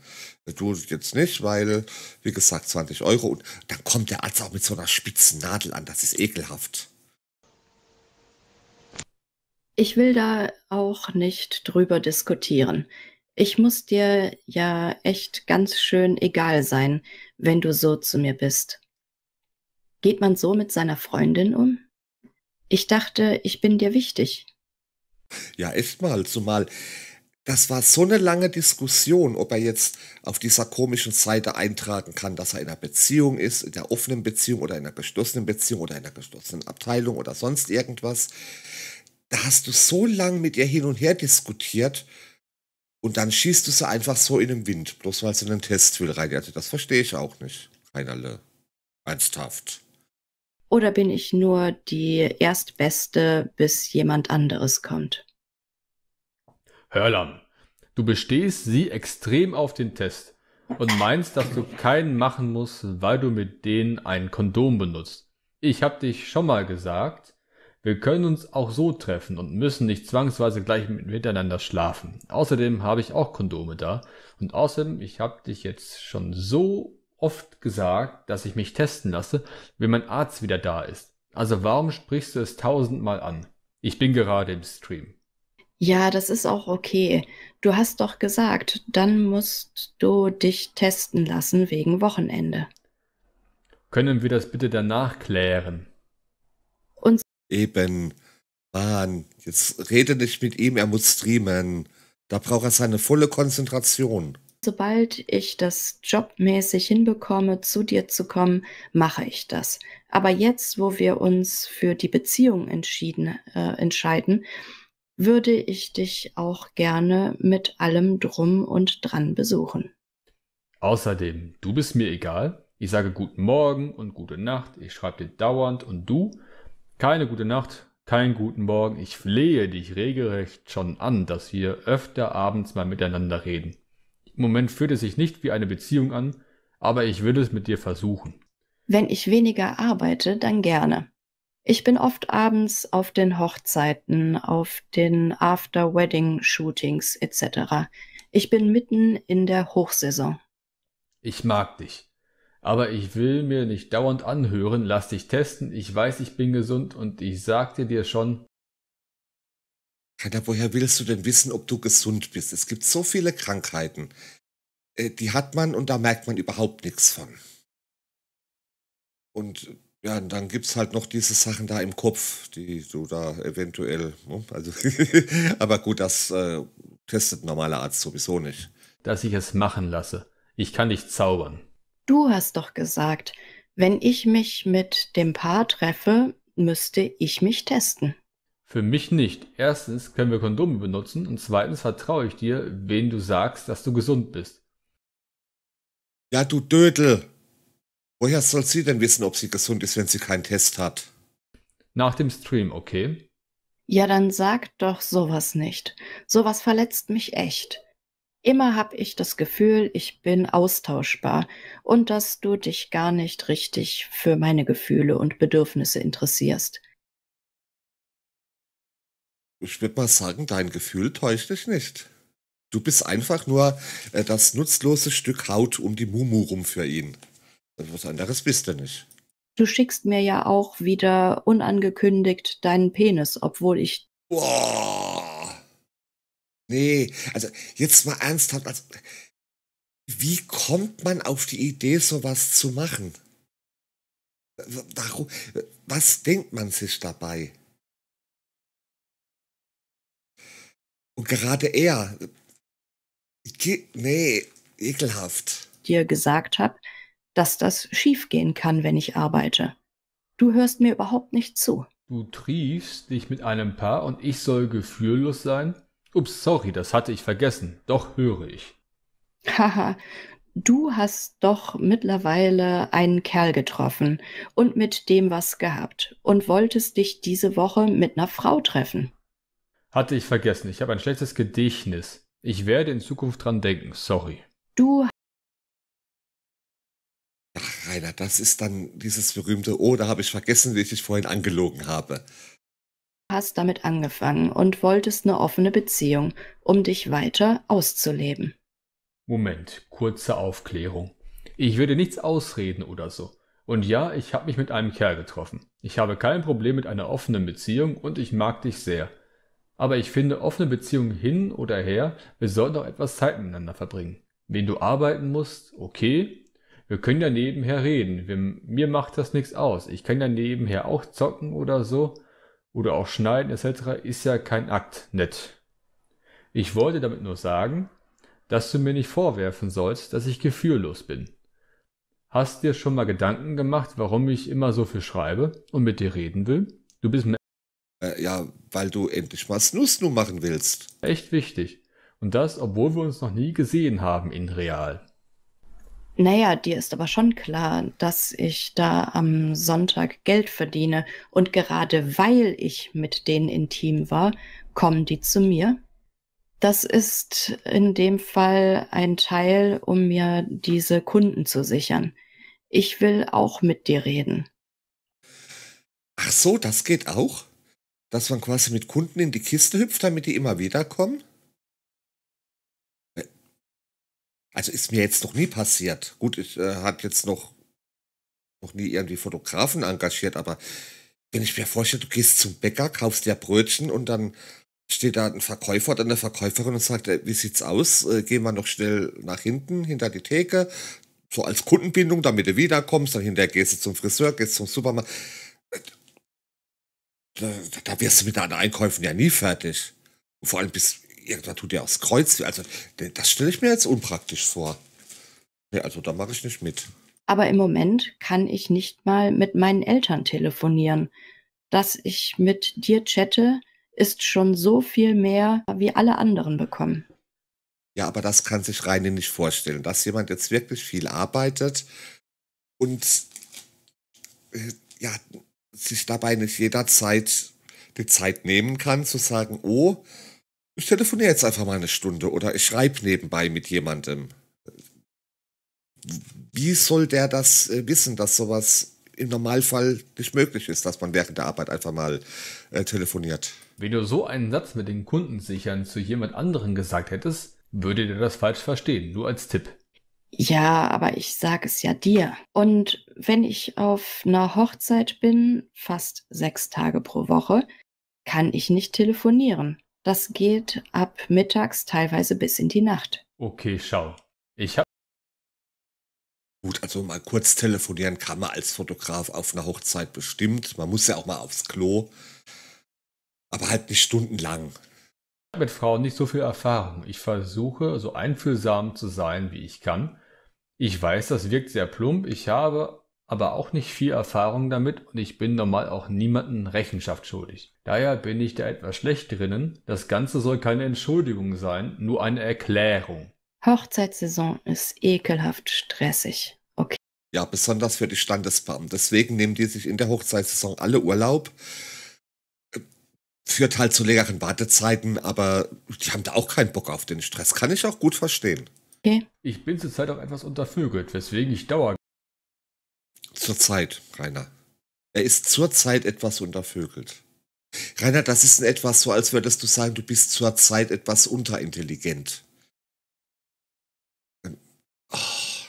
Du jetzt nicht, weil, wie gesagt, 20 Euro. Und dann kommt der Arzt auch mit so einer spitzen Nadel an. Das ist ekelhaft. Ich will da auch nicht drüber diskutieren. Ich muss dir ja echt ganz schön egal sein wenn du so zu mir bist. Geht man so mit seiner Freundin um? Ich dachte, ich bin dir wichtig. Ja, echt mal, zumal das war so eine lange Diskussion, ob er jetzt auf dieser komischen Seite eintragen kann, dass er in einer Beziehung ist, in der offenen Beziehung oder in einer geschlossenen Beziehung oder in einer geschlossenen Abteilung oder sonst irgendwas. Da hast du so lange mit ihr hin und her diskutiert, und dann schießt du sie einfach so in den Wind, bloß weil sie in den Testwheel reingerettet. Das verstehe ich auch nicht. Heinerle. Ernsthaft. Oder bin ich nur die Erstbeste, bis jemand anderes kommt? Hörlam, du bestehst sie extrem auf den Test und meinst, dass du keinen machen musst, weil du mit denen ein Kondom benutzt. Ich hab dich schon mal gesagt, wir können uns auch so treffen und müssen nicht zwangsweise gleich miteinander schlafen. Außerdem habe ich auch Kondome da. Und außerdem, ich habe dich jetzt schon so oft gesagt, dass ich mich testen lasse, wenn mein Arzt wieder da ist. Also warum sprichst du es tausendmal an? Ich bin gerade im Stream. Ja, das ist auch okay. Du hast doch gesagt, dann musst du dich testen lassen wegen Wochenende. Können wir das bitte danach klären? Eben. Mann, jetzt rede nicht mit ihm, er muss streamen. Da braucht er seine volle Konzentration. Sobald ich das jobmäßig hinbekomme, zu dir zu kommen, mache ich das. Aber jetzt, wo wir uns für die Beziehung entschieden, äh, entscheiden, würde ich dich auch gerne mit allem drum und dran besuchen. Außerdem, du bist mir egal. Ich sage guten Morgen und gute Nacht. Ich schreibe dir dauernd und du keine gute Nacht, keinen guten Morgen. Ich flehe dich regelrecht schon an, dass wir öfter abends mal miteinander reden. Im Moment fühlt es sich nicht wie eine Beziehung an, aber ich will es mit dir versuchen. Wenn ich weniger arbeite, dann gerne. Ich bin oft abends auf den Hochzeiten, auf den After-Wedding-Shootings etc. Ich bin mitten in der Hochsaison. Ich mag dich. Aber ich will mir nicht dauernd anhören, lass dich testen, ich weiß, ich bin gesund und ich sagte dir schon. Keiner, woher willst du denn wissen, ob du gesund bist? Es gibt so viele Krankheiten. Äh, die hat man und da merkt man überhaupt nichts von. Und ja, dann gibt es halt noch diese Sachen da im Kopf, die du da eventuell. Ne, also, aber gut, das äh, testet ein normaler Arzt sowieso nicht. Dass ich es machen lasse. Ich kann dich zaubern. Du hast doch gesagt, wenn ich mich mit dem Paar treffe, müsste ich mich testen. Für mich nicht. Erstens können wir Kondome benutzen und zweitens vertraue ich dir, wen du sagst, dass du gesund bist. Ja, du Dödel. Woher soll sie denn wissen, ob sie gesund ist, wenn sie keinen Test hat? Nach dem Stream, okay? Ja, dann sag doch sowas nicht. Sowas verletzt mich echt. Immer habe ich das Gefühl, ich bin austauschbar und dass du dich gar nicht richtig für meine Gefühle und Bedürfnisse interessierst. Ich würde mal sagen, dein Gefühl täuscht dich nicht. Du bist einfach nur äh, das nutzlose Stück Haut um die Mumu rum für ihn. Also was anderes bist du nicht. Du schickst mir ja auch wieder unangekündigt deinen Penis, obwohl ich... Boah. Nee, also jetzt mal ernsthaft, also, wie kommt man auf die Idee, sowas zu machen? Warum, was denkt man sich dabei? Und gerade er, nee, ekelhaft. Dir gesagt habe, dass das schiefgehen kann, wenn ich arbeite. Du hörst mir überhaupt nicht zu. Du triefst dich mit einem Paar und ich soll gefühllos sein? Ups, sorry, das hatte ich vergessen. Doch höre ich. Haha, du hast doch mittlerweile einen Kerl getroffen und mit dem was gehabt und wolltest dich diese Woche mit einer Frau treffen. Hatte ich vergessen. Ich habe ein schlechtes Gedächtnis. Ich werde in Zukunft dran denken. Sorry. Du. Ach, Rainer, das ist dann dieses berühmte Oh, da habe ich vergessen, wie ich dich vorhin angelogen habe hast damit angefangen und wolltest eine offene Beziehung, um dich weiter auszuleben. Moment, kurze Aufklärung. Ich würde nichts ausreden oder so. Und ja, ich habe mich mit einem Kerl getroffen. Ich habe kein Problem mit einer offenen Beziehung und ich mag dich sehr. Aber ich finde, offene Beziehungen hin oder her, wir sollten auch etwas Zeit miteinander verbringen. Wenn du arbeiten musst, okay. Wir können ja nebenher reden. Wir, mir macht das nichts aus. Ich kann ja nebenher auch zocken oder so oder auch schneiden etc. ist ja kein Akt, nett. Ich wollte damit nur sagen, dass du mir nicht vorwerfen sollst, dass ich gefühllos bin. Hast dir schon mal Gedanken gemacht, warum ich immer so viel schreibe und mit dir reden will? Du bist mir äh, ja, weil du endlich mal Snusnu machen willst. Echt wichtig. Und das, obwohl wir uns noch nie gesehen haben in real. Naja, dir ist aber schon klar, dass ich da am Sonntag Geld verdiene. Und gerade weil ich mit denen intim war, kommen die zu mir. Das ist in dem Fall ein Teil, um mir diese Kunden zu sichern. Ich will auch mit dir reden. Ach so, das geht auch? Dass man quasi mit Kunden in die Kiste hüpft, damit die immer wieder kommen? Also ist mir jetzt noch nie passiert. Gut, ich äh, habe jetzt noch, noch nie irgendwie Fotografen engagiert, aber wenn ich mir vorstelle, du gehst zum Bäcker, kaufst dir Brötchen und dann steht da ein Verkäufer oder eine Verkäuferin und sagt, äh, wie sieht's aus? Äh, gehen wir noch schnell nach hinten, hinter die Theke, so als Kundenbindung, damit du wiederkommst, dann hinterher gehst du zum Friseur, gehst zum Supermarkt. Äh, da, da wirst du mit deinen Einkäufen ja nie fertig. Und vor allem bist irgendwann tut ja auch das Kreuz. Also, das stelle ich mir jetzt unpraktisch vor. Ja, also da mache ich nicht mit. Aber im Moment kann ich nicht mal mit meinen Eltern telefonieren. Dass ich mit dir chatte, ist schon so viel mehr, wie alle anderen bekommen. Ja, aber das kann sich Reine nicht vorstellen, dass jemand jetzt wirklich viel arbeitet und äh, ja, sich dabei nicht jederzeit die Zeit nehmen kann, zu sagen, oh, ich telefoniere jetzt einfach mal eine Stunde oder ich schreibe nebenbei mit jemandem. Wie soll der das äh, wissen, dass sowas im Normalfall nicht möglich ist, dass man während der Arbeit einfach mal äh, telefoniert? Wenn du so einen Satz mit den Kunden sichern zu jemand anderen gesagt hättest, würde der das falsch verstehen, nur als Tipp. Ja, aber ich sage es ja dir. Und wenn ich auf einer Hochzeit bin, fast sechs Tage pro Woche, kann ich nicht telefonieren. Das geht ab mittags teilweise bis in die Nacht. Okay, schau. Ich habe. Gut, also mal kurz telefonieren kann man als Fotograf auf einer Hochzeit bestimmt. Man muss ja auch mal aufs Klo. Aber halt nicht stundenlang. Ich habe mit Frauen nicht so viel Erfahrung. Ich versuche, so einfühlsam zu sein, wie ich kann. Ich weiß, das wirkt sehr plump. Ich habe aber auch nicht viel Erfahrung damit und ich bin normal auch niemanden Rechenschaft schuldig. Daher bin ich da etwas schlecht drinnen. Das Ganze soll keine Entschuldigung sein, nur eine Erklärung. Hochzeitssaison ist ekelhaft stressig. Okay. Ja, besonders für die Standesbeamten. Deswegen nehmen die sich in der Hochzeitssaison alle Urlaub. Führt halt zu längeren Wartezeiten, aber die haben da auch keinen Bock auf den Stress. Kann ich auch gut verstehen. Okay. Ich bin zurzeit auch etwas untervögelt, weswegen ich Dauer Zurzeit, Rainer. Er ist zurzeit etwas untervögelt. Rainer, das ist etwas so, als würdest du sagen, du bist zurzeit etwas unterintelligent. Ach, ähm, oh,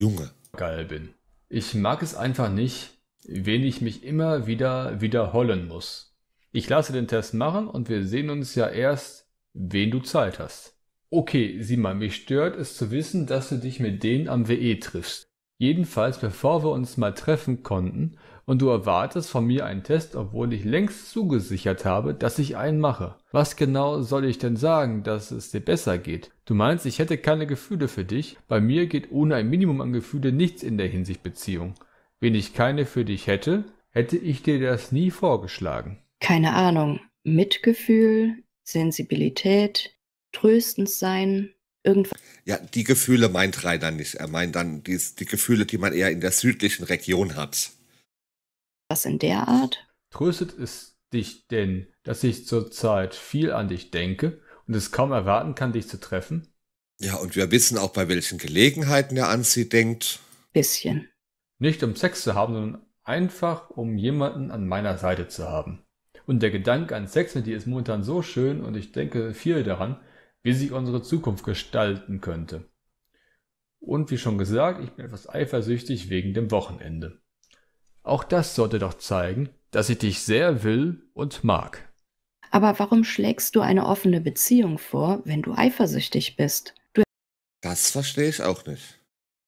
Junge. Geil bin. Ich mag es einfach nicht, wen ich mich immer wieder wiederholen muss. Ich lasse den Test machen und wir sehen uns ja erst, wen du Zeit hast. Okay, sieh mal, mich stört es zu wissen, dass du dich mit denen am WE triffst. Jedenfalls bevor wir uns mal treffen konnten und du erwartest von mir einen Test, obwohl ich längst zugesichert habe, dass ich einen mache. Was genau soll ich denn sagen, dass es dir besser geht? Du meinst, ich hätte keine Gefühle für dich? Bei mir geht ohne ein Minimum an Gefühle nichts in der Hinsicht Beziehung. Wenn ich keine für dich hätte, hätte ich dir das nie vorgeschlagen. Keine Ahnung. Mitgefühl, Sensibilität, tröstend sein, irgendwas. Ja, die Gefühle meint Rainer nicht. Er meint dann die, die Gefühle, die man eher in der südlichen Region hat. Was in der Art? Tröstet es dich denn, dass ich zurzeit viel an dich denke und es kaum erwarten kann, dich zu treffen? Ja, und wir wissen auch, bei welchen Gelegenheiten er an sie denkt. Bisschen. Nicht um Sex zu haben, sondern einfach, um jemanden an meiner Seite zu haben. Und der Gedanke an Sex mit dir ist momentan so schön und ich denke viel daran, wie sich unsere Zukunft gestalten könnte. Und wie schon gesagt, ich bin etwas eifersüchtig wegen dem Wochenende. Auch das sollte doch zeigen, dass ich dich sehr will und mag. Aber warum schlägst du eine offene Beziehung vor, wenn du eifersüchtig bist? Du das verstehe ich auch nicht.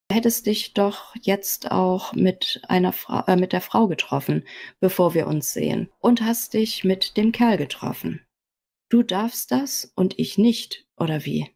Du hättest dich doch jetzt auch mit, einer äh, mit der Frau getroffen, bevor wir uns sehen. Und hast dich mit dem Kerl getroffen du darfst das und ich nicht, oder wie?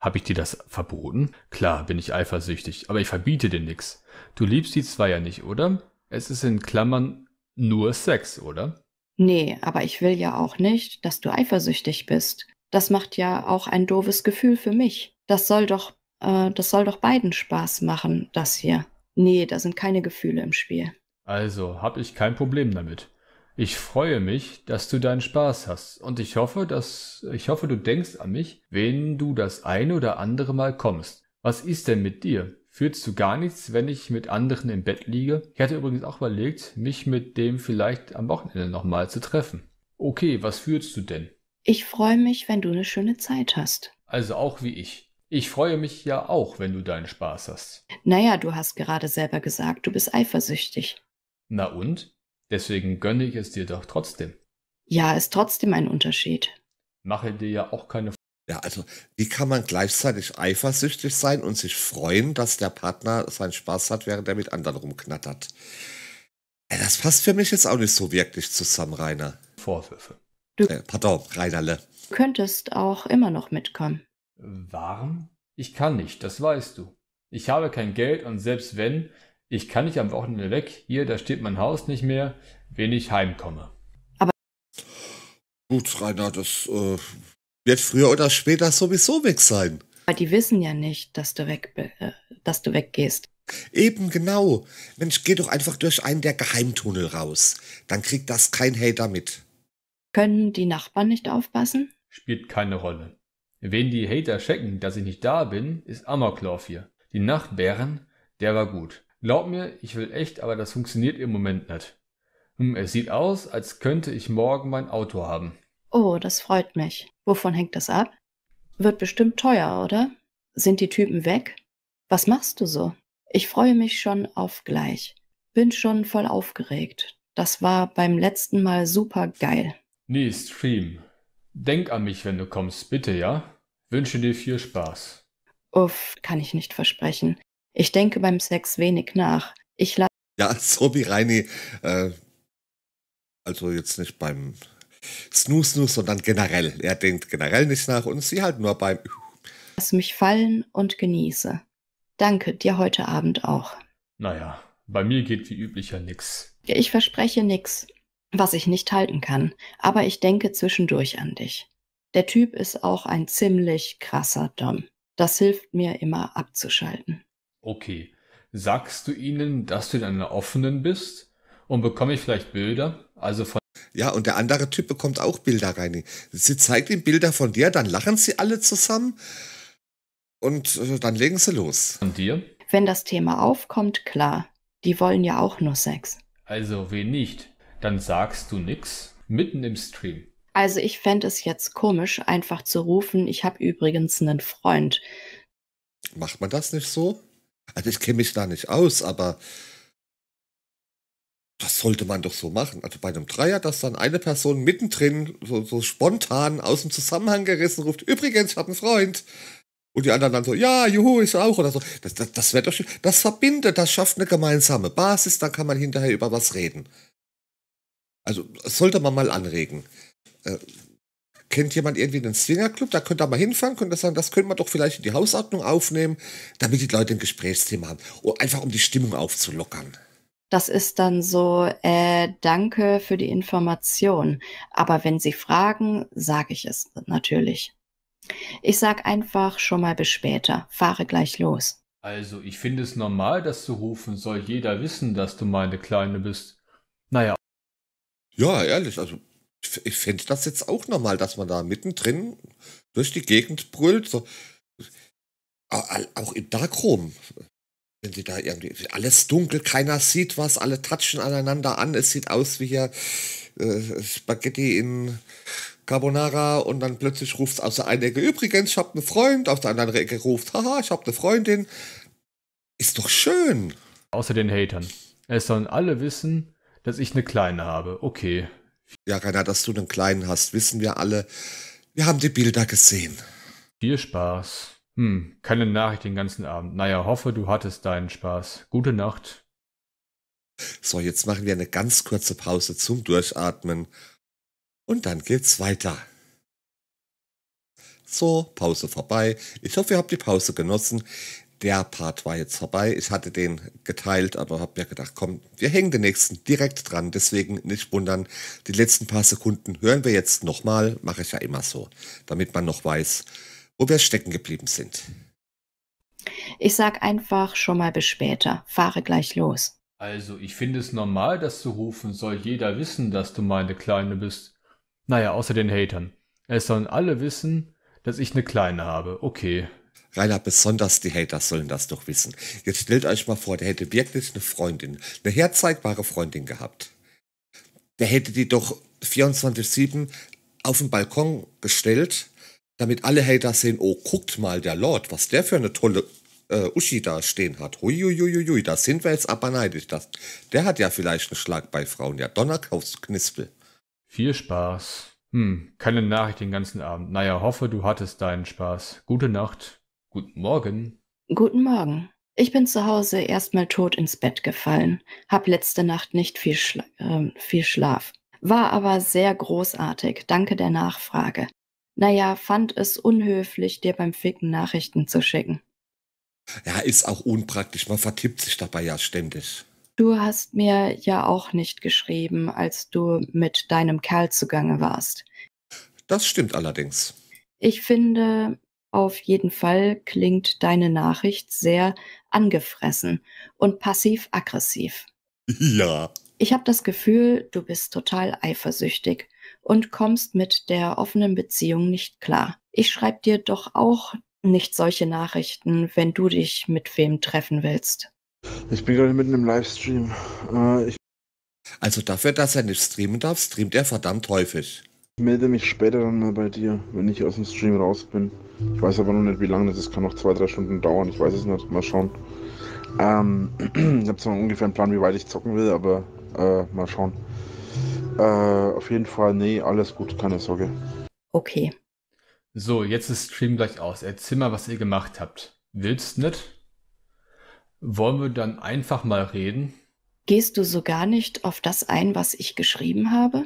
Hab ich dir das verboten? Klar bin ich eifersüchtig, aber ich verbiete dir nichts. Du liebst die zwei ja nicht, oder? Es ist in Klammern nur Sex, oder? Nee, aber ich will ja auch nicht, dass du eifersüchtig bist. Das macht ja auch ein doofes Gefühl für mich. Das soll doch, äh, das soll doch beiden Spaß machen, das hier. Nee, da sind keine Gefühle im Spiel. Also, hab ich kein Problem damit. Ich freue mich, dass du deinen Spaß hast und ich hoffe, dass ich hoffe, du denkst an mich, wenn du das eine oder andere Mal kommst. Was ist denn mit dir? Fühlst du gar nichts, wenn ich mit anderen im Bett liege? Ich hatte übrigens auch überlegt, mich mit dem vielleicht am Wochenende nochmal zu treffen. Okay, was fühlst du denn? Ich freue mich, wenn du eine schöne Zeit hast. Also auch wie ich. Ich freue mich ja auch, wenn du deinen Spaß hast. Naja, du hast gerade selber gesagt, du bist eifersüchtig. Na und? Deswegen gönne ich es dir doch trotzdem. Ja, ist trotzdem ein Unterschied. Mache dir ja auch keine. Ja, also wie kann man gleichzeitig eifersüchtig sein und sich freuen, dass der Partner seinen Spaß hat, während er mit anderen rumknattert? Ja, das passt für mich jetzt auch nicht so wirklich zusammen, Rainer. Vorwürfe. Du äh, pardon, Rainerle. Du könntest auch immer noch mitkommen. Warm? Ich kann nicht, das weißt du. Ich habe kein Geld und selbst wenn, ich kann nicht am Wochenende weg, hier, da steht mein Haus nicht mehr, wenn ich heimkomme. Aber. Gut, Rainer, das äh, wird früher oder später sowieso weg sein. Aber die wissen ja nicht, dass du, weg, äh, dass du weggehst. Eben genau. Mensch, geh doch einfach durch einen der Geheimtunnel raus. Dann kriegt das kein Hater mit. Können die Nachbarn nicht aufpassen? Spielt keine Rolle. Wen die Hater checken, dass ich nicht da bin, ist Amoklauf hier. Die Nachtbären, der war gut. Glaub mir, ich will echt, aber das funktioniert im Moment nicht. Hm, es sieht aus, als könnte ich morgen mein Auto haben. Oh, das freut mich. Wovon hängt das ab? Wird bestimmt teuer, oder? Sind die Typen weg? Was machst du so? Ich freue mich schon auf gleich. Bin schon voll aufgeregt. Das war beim letzten Mal super geil. Nee, Stream. Denk an mich, wenn du kommst, bitte, ja? Wünsche dir viel Spaß. Uff, kann ich nicht versprechen. Ich denke beim Sex wenig nach. Ich lasse. Ja, so wie Reini. Äh, also jetzt nicht beim Snooze, Snooze, sondern generell. Er denkt generell nicht nach und sie halt nur beim. Lass mich fallen und genieße. Danke dir heute Abend auch. Naja, bei mir geht wie üblich ja nix. Ich verspreche nix, was ich nicht halten kann, aber ich denke zwischendurch an dich. Der Typ ist auch ein ziemlich krasser Dom. Das hilft mir immer abzuschalten. Okay, sagst du ihnen, dass du in einer offenen bist? Und bekomme ich vielleicht Bilder? Also von. Ja, und der andere Typ bekommt auch Bilder rein. Sie zeigt ihm Bilder von dir, dann lachen sie alle zusammen und äh, dann legen sie los. Von dir? Wenn das Thema aufkommt, klar. Die wollen ja auch nur Sex. Also, wen nicht? Dann sagst du nix mitten im Stream. Also, ich fände es jetzt komisch, einfach zu rufen, ich habe übrigens einen Freund. Macht man das nicht so? Also ich kenne mich da nicht aus, aber das sollte man doch so machen. Also bei einem Dreier, dass dann eine Person mittendrin so, so spontan aus dem Zusammenhang gerissen ruft, übrigens, ich habe einen Freund. Und die anderen dann so, ja, juhu, ich auch oder so. Das, das, das wäre doch schön. Das verbindet, das schafft eine gemeinsame Basis, dann kann man hinterher über was reden. Also sollte man mal anregen. Äh, kennt jemand irgendwie einen Swingerclub, da könnt ihr mal hinfahren, könnt ihr sagen, das könnte man doch vielleicht in die Hausordnung aufnehmen, damit die Leute ein Gesprächsthema haben. Und einfach um die Stimmung aufzulockern. Das ist dann so, äh, danke für die Information. Aber wenn Sie fragen, sage ich es natürlich. Ich sage einfach schon mal bis später, fahre gleich los. Also, ich finde es normal, das zu rufen soll. Jeder wissen, dass du meine Kleine bist. Naja. Ja, ehrlich, also ich fände das jetzt auch normal, dass man da mittendrin durch die Gegend brüllt. So. Auch im Darkroom. Wenn sie da irgendwie. Alles dunkel, keiner sieht was, alle touchen aneinander an. Es sieht aus wie hier äh, Spaghetti in Carbonara und dann plötzlich ruft es aus der einen Ecke, übrigens, ich habe ne einen Freund, aus der anderen Ecke ruft, haha, ich habe eine Freundin. Ist doch schön. Außer den Hatern. Es sollen alle wissen, dass ich eine Kleine habe. Okay. Ja, Rainer, dass du einen kleinen hast, wissen wir alle. Wir haben die Bilder gesehen. Viel Spaß. Hm, keine Nachricht den ganzen Abend. Naja, hoffe, du hattest deinen Spaß. Gute Nacht. So, jetzt machen wir eine ganz kurze Pause zum Durchatmen. Und dann geht's weiter. So, Pause vorbei. Ich hoffe, ihr habt die Pause genossen der Part war jetzt vorbei. Ich hatte den geteilt, aber habe mir gedacht, komm, wir hängen den nächsten direkt dran. Deswegen nicht wundern, die letzten paar Sekunden hören wir jetzt nochmal. Mache ich ja immer so, damit man noch weiß, wo wir stecken geblieben sind. Ich sag einfach schon mal bis später. Fahre gleich los. Also, ich finde es normal, das zu rufen soll. Jeder wissen, dass du meine Kleine bist. Naja, außer den Hatern. Es sollen alle wissen, dass ich eine Kleine habe. Okay. Rainer, besonders die Hater sollen das doch wissen. Jetzt stellt euch mal vor, der hätte wirklich eine Freundin, eine herzeigbare Freundin gehabt. Der hätte die doch 24-7 auf den Balkon gestellt, damit alle Hater sehen, oh, guckt mal, der Lord, was der für eine tolle äh, Uschi da stehen hat. Huiuiuiui, da sind wir jetzt aber neidisch. Das, der hat ja vielleicht einen Schlag bei Frauen, ja, Donnerkaufsknispel. Viel Spaß. Hm, keine Nachricht den ganzen Abend. Naja, hoffe, du hattest deinen Spaß. Gute Nacht. Guten Morgen. Guten Morgen. Ich bin zu Hause erstmal tot ins Bett gefallen, hab letzte Nacht nicht viel, Schla äh, viel Schlaf, war aber sehr großartig, danke der Nachfrage. Naja, fand es unhöflich, dir beim Ficken Nachrichten zu schicken. Ja, ist auch unpraktisch, man vertippt sich dabei ja ständig. Du hast mir ja auch nicht geschrieben, als du mit deinem Kerl zugange warst. Das stimmt allerdings. Ich finde, auf jeden Fall klingt deine Nachricht sehr angefressen und passiv-aggressiv. Ja. Ich habe das Gefühl, du bist total eifersüchtig und kommst mit der offenen Beziehung nicht klar. Ich schreibe dir doch auch nicht solche Nachrichten, wenn du dich mit wem treffen willst. Ich bin gerade mitten im Livestream. Äh, also dafür, dass er nicht streamen darf, streamt er verdammt häufig. Ich melde mich später dann mal bei dir, wenn ich aus dem Stream raus bin. Ich weiß aber noch nicht, wie lange das ist. Kann noch zwei, drei Stunden dauern. Ich weiß es nicht. Mal schauen. Ähm, ich habe zwar ungefähr einen Plan, wie weit ich zocken will, aber äh, mal schauen. Äh, auf jeden Fall, nee, alles gut, keine Sorge. Okay. So, jetzt ist Stream gleich aus. Erzähl mal, was ihr gemacht habt. Willst nicht? Wollen wir dann einfach mal reden? Gehst du so gar nicht auf das ein, was ich geschrieben habe?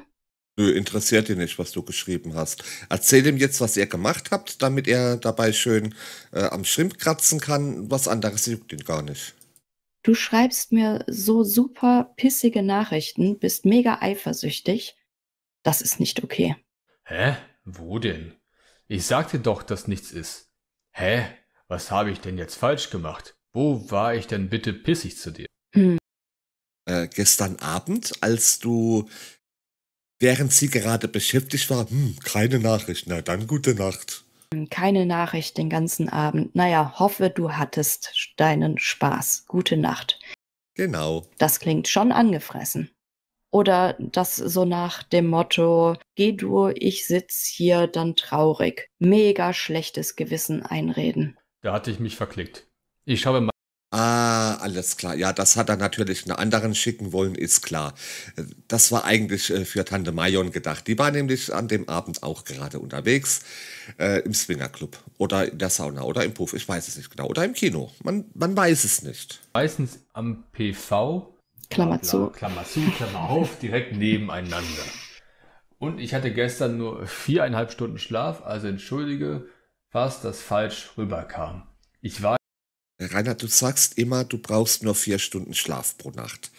Nö, interessiert ihn nicht, was du geschrieben hast. Erzähl ihm jetzt, was ihr gemacht habt, damit er dabei schön äh, am Schrimp kratzen kann. Was anderes juckt ihn gar nicht. Du schreibst mir so super pissige Nachrichten, bist mega eifersüchtig. Das ist nicht okay. Hä? Wo denn? Ich sagte doch, dass nichts ist. Hä? Was habe ich denn jetzt falsch gemacht? Wo war ich denn bitte pissig zu dir? Hm. Äh, gestern Abend, als du während sie gerade beschäftigt war, hm, keine Nachricht, na dann gute Nacht. Keine Nachricht den ganzen Abend. Naja, hoffe, du hattest deinen Spaß. Gute Nacht. Genau. Das klingt schon angefressen. Oder das so nach dem Motto, geh du, ich sitz hier dann traurig. Mega schlechtes Gewissen einreden. Da hatte ich mich verklickt. Ich habe Ah, alles klar. Ja, das hat er natürlich einen anderen schicken wollen, ist klar. Das war eigentlich äh, für Tante Mayon gedacht. Die war nämlich an dem Abend auch gerade unterwegs äh, im Swingerclub oder in der Sauna oder im Puff, ich weiß es nicht genau, oder im Kino. Man, man weiß es nicht. Meistens am PV. Klammer zu. Klammer zu, Klammer auf, direkt nebeneinander. Und ich hatte gestern nur viereinhalb Stunden Schlaf, also entschuldige, was das falsch rüberkam. Ich war Reinhard, du sagst immer, du brauchst nur vier Stunden Schlaf pro Nacht.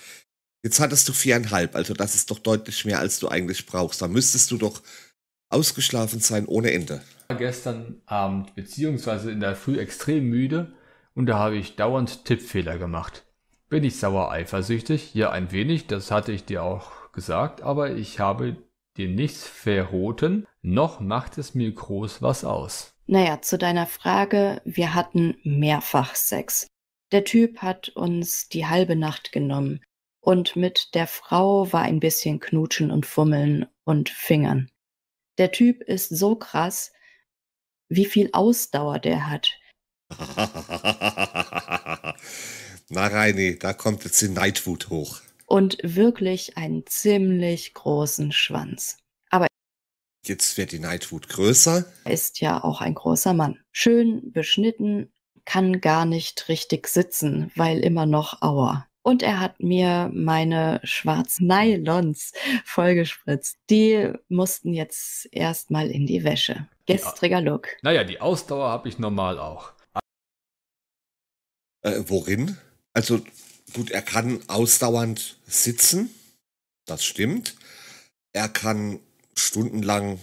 Jetzt hattest du viereinhalb, also das ist doch deutlich mehr, als du eigentlich brauchst. Da müsstest du doch ausgeschlafen sein ohne Ende. Ich war Gestern Abend beziehungsweise in der Früh extrem müde und da habe ich dauernd Tippfehler gemacht. Bin ich sauer eifersüchtig? Ja, ein wenig, das hatte ich dir auch gesagt, aber ich habe dir nichts verroten, noch macht es mir groß was aus. Naja, zu deiner Frage, wir hatten mehrfach Sex. Der Typ hat uns die halbe Nacht genommen und mit der Frau war ein bisschen Knutschen und Fummeln und Fingern. Der Typ ist so krass, wie viel Ausdauer der hat. Na Reini, da kommt jetzt die Neidwut hoch. Und wirklich einen ziemlich großen Schwanz. Jetzt wird die Nightwood größer. Er ist ja auch ein großer Mann. Schön beschnitten, kann gar nicht richtig sitzen, weil immer noch Auer. Und er hat mir meine schwarzen Nylons vollgespritzt. Die mussten jetzt erstmal in die Wäsche. Gestriger Look. Naja, die Ausdauer habe ich normal auch. Äh, worin? Also gut, er kann ausdauernd sitzen. Das stimmt. Er kann stundenlang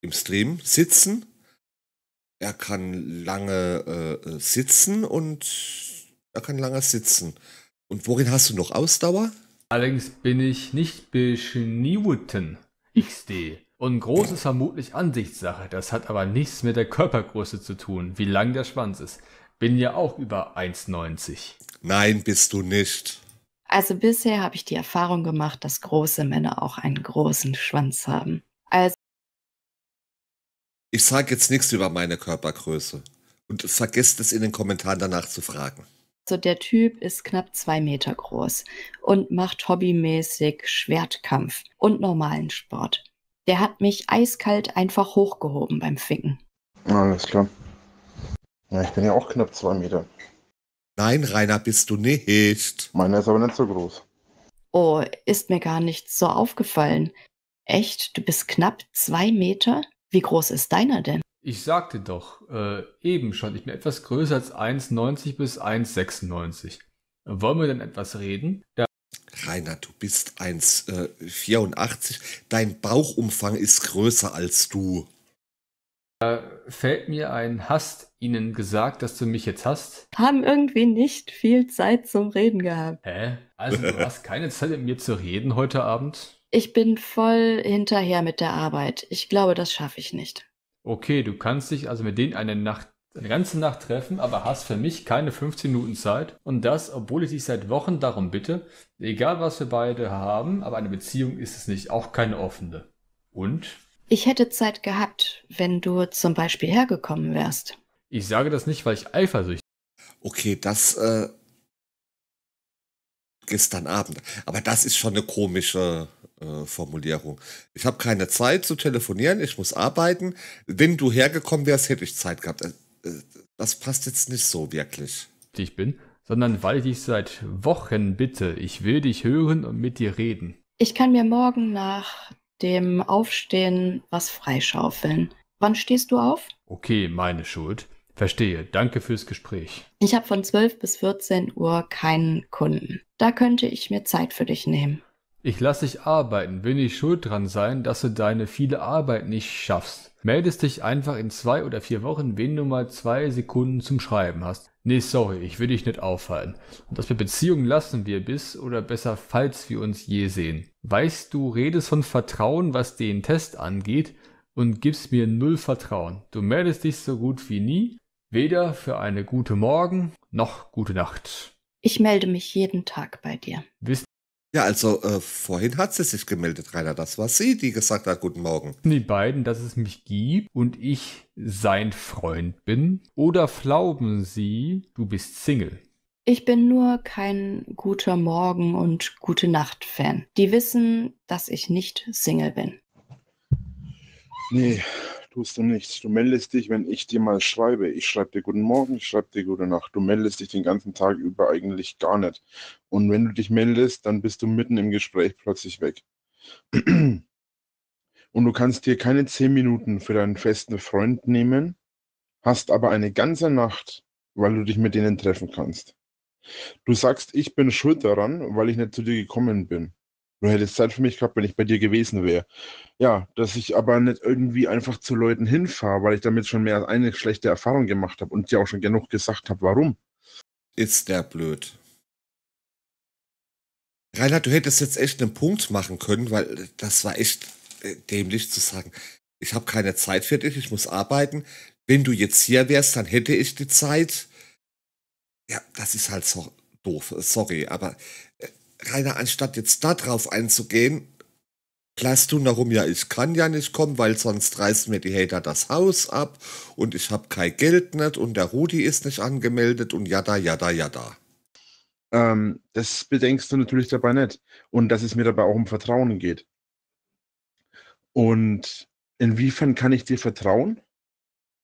im Stream sitzen. Er kann lange äh, äh, sitzen und er kann lange sitzen. Und worin hast du noch Ausdauer? Allerdings bin ich nicht beschnuten XD. Und groß ist vermutlich Ansichtssache. Das hat aber nichts mit der Körpergröße zu tun, wie lang der Schwanz ist. Bin ja auch über 1,90. Nein, bist du nicht. Also bisher habe ich die Erfahrung gemacht, dass große Männer auch einen großen Schwanz haben. Also ich sage jetzt nichts über meine Körpergröße und vergesst es in den Kommentaren danach zu fragen. So, also der Typ ist knapp zwei Meter groß und macht hobbymäßig Schwertkampf und normalen Sport. Der hat mich eiskalt einfach hochgehoben beim Ficken. Alles klar. Ja, ich bin ja auch knapp zwei Meter. Nein, Rainer, bist du nicht. Meiner ist aber nicht so groß. Oh, ist mir gar nicht so aufgefallen. Echt? Du bist knapp zwei Meter? Wie groß ist deiner denn? Ich sagte doch, äh, eben schon, ich bin etwas größer als 1,90 bis 1,96. Wollen wir denn etwas reden? Da Rainer, du bist 1,84. Äh, Dein Bauchumfang ist größer als du. Da fällt mir ein, hast ihnen gesagt, dass du mich jetzt hast? Haben irgendwie nicht viel Zeit zum Reden gehabt. Hä? Also du hast keine Zeit mit mir zu reden heute Abend? Ich bin voll hinterher mit der Arbeit. Ich glaube, das schaffe ich nicht. Okay, du kannst dich also mit denen eine Nacht eine ganze Nacht treffen, aber hast für mich keine 15 Minuten Zeit. Und das, obwohl ich dich seit Wochen darum bitte, egal was wir beide haben, aber eine Beziehung ist es nicht, auch keine offene. Und ich hätte Zeit gehabt, wenn du zum Beispiel hergekommen wärst. Ich sage das nicht, weil ich eifersüchtig. bin. Okay, das äh, gestern Abend. Aber das ist schon eine komische äh, Formulierung. Ich habe keine Zeit zu telefonieren. Ich muss arbeiten. Wenn du hergekommen wärst, hätte ich Zeit gehabt. Äh, äh das passt jetzt nicht so wirklich. Ich bin, sondern weil ich dich seit Wochen bitte. Ich will dich hören und mit dir reden. Ich kann mir morgen nach dem Aufstehen was freischaufeln. Wann stehst du auf? Okay, meine Schuld. Verstehe. Danke fürs Gespräch. Ich habe von 12 bis 14 Uhr keinen Kunden. Da könnte ich mir Zeit für dich nehmen. Ich lasse dich arbeiten, will nicht schuld dran sein, dass du deine viele Arbeit nicht schaffst meldest dich einfach in zwei oder vier Wochen, wenn du mal zwei Sekunden zum Schreiben hast. Nee, sorry, ich will dich nicht auffallen. Und das mit Beziehungen lassen wir bis oder besser, falls wir uns je sehen. Weißt du, redest von Vertrauen, was den Test angeht und gibst mir null Vertrauen. Du meldest dich so gut wie nie, weder für eine gute Morgen noch gute Nacht. Ich melde mich jeden Tag bei dir. Wisst ja, also äh, vorhin hat sie sich gemeldet, Rainer. Das war sie, die gesagt hat, guten Morgen. Die beiden, dass es mich gibt und ich sein Freund bin. Oder glauben sie, du bist Single. Ich bin nur kein guter Morgen- und gute Nacht-Fan. Die wissen, dass ich nicht Single bin. Nee, tust du nichts. Du meldest dich, wenn ich dir mal schreibe. Ich schreibe dir guten Morgen, ich schreibe dir gute Nacht. Du meldest dich den ganzen Tag über eigentlich gar nicht. Und wenn du dich meldest, dann bist du mitten im Gespräch plötzlich weg. Und du kannst dir keine zehn Minuten für deinen festen Freund nehmen, hast aber eine ganze Nacht, weil du dich mit denen treffen kannst. Du sagst, ich bin schuld daran, weil ich nicht zu dir gekommen bin. Du hättest Zeit für mich gehabt, wenn ich bei dir gewesen wäre. Ja, dass ich aber nicht irgendwie einfach zu Leuten hinfahre, weil ich damit schon mehr als eine schlechte Erfahrung gemacht habe und dir auch schon genug gesagt habe, warum. Ist der blöd. Reinhard, du hättest jetzt echt einen Punkt machen können, weil das war echt äh, dämlich zu sagen. Ich habe keine Zeit für dich, ich muss arbeiten. Wenn du jetzt hier wärst, dann hätte ich die Zeit. Ja, das ist halt so doof, sorry, aber Rainer, anstatt jetzt darauf einzugehen, Plasst du darum, ja, ich kann ja nicht kommen, weil sonst reißen mir die Hater das Haus ab und ich habe kein Geld nicht und der Rudi ist nicht angemeldet und jada, jada, jada. Ähm, das bedenkst du natürlich dabei nicht. Und dass es mir dabei auch um Vertrauen geht. Und inwiefern kann ich dir vertrauen?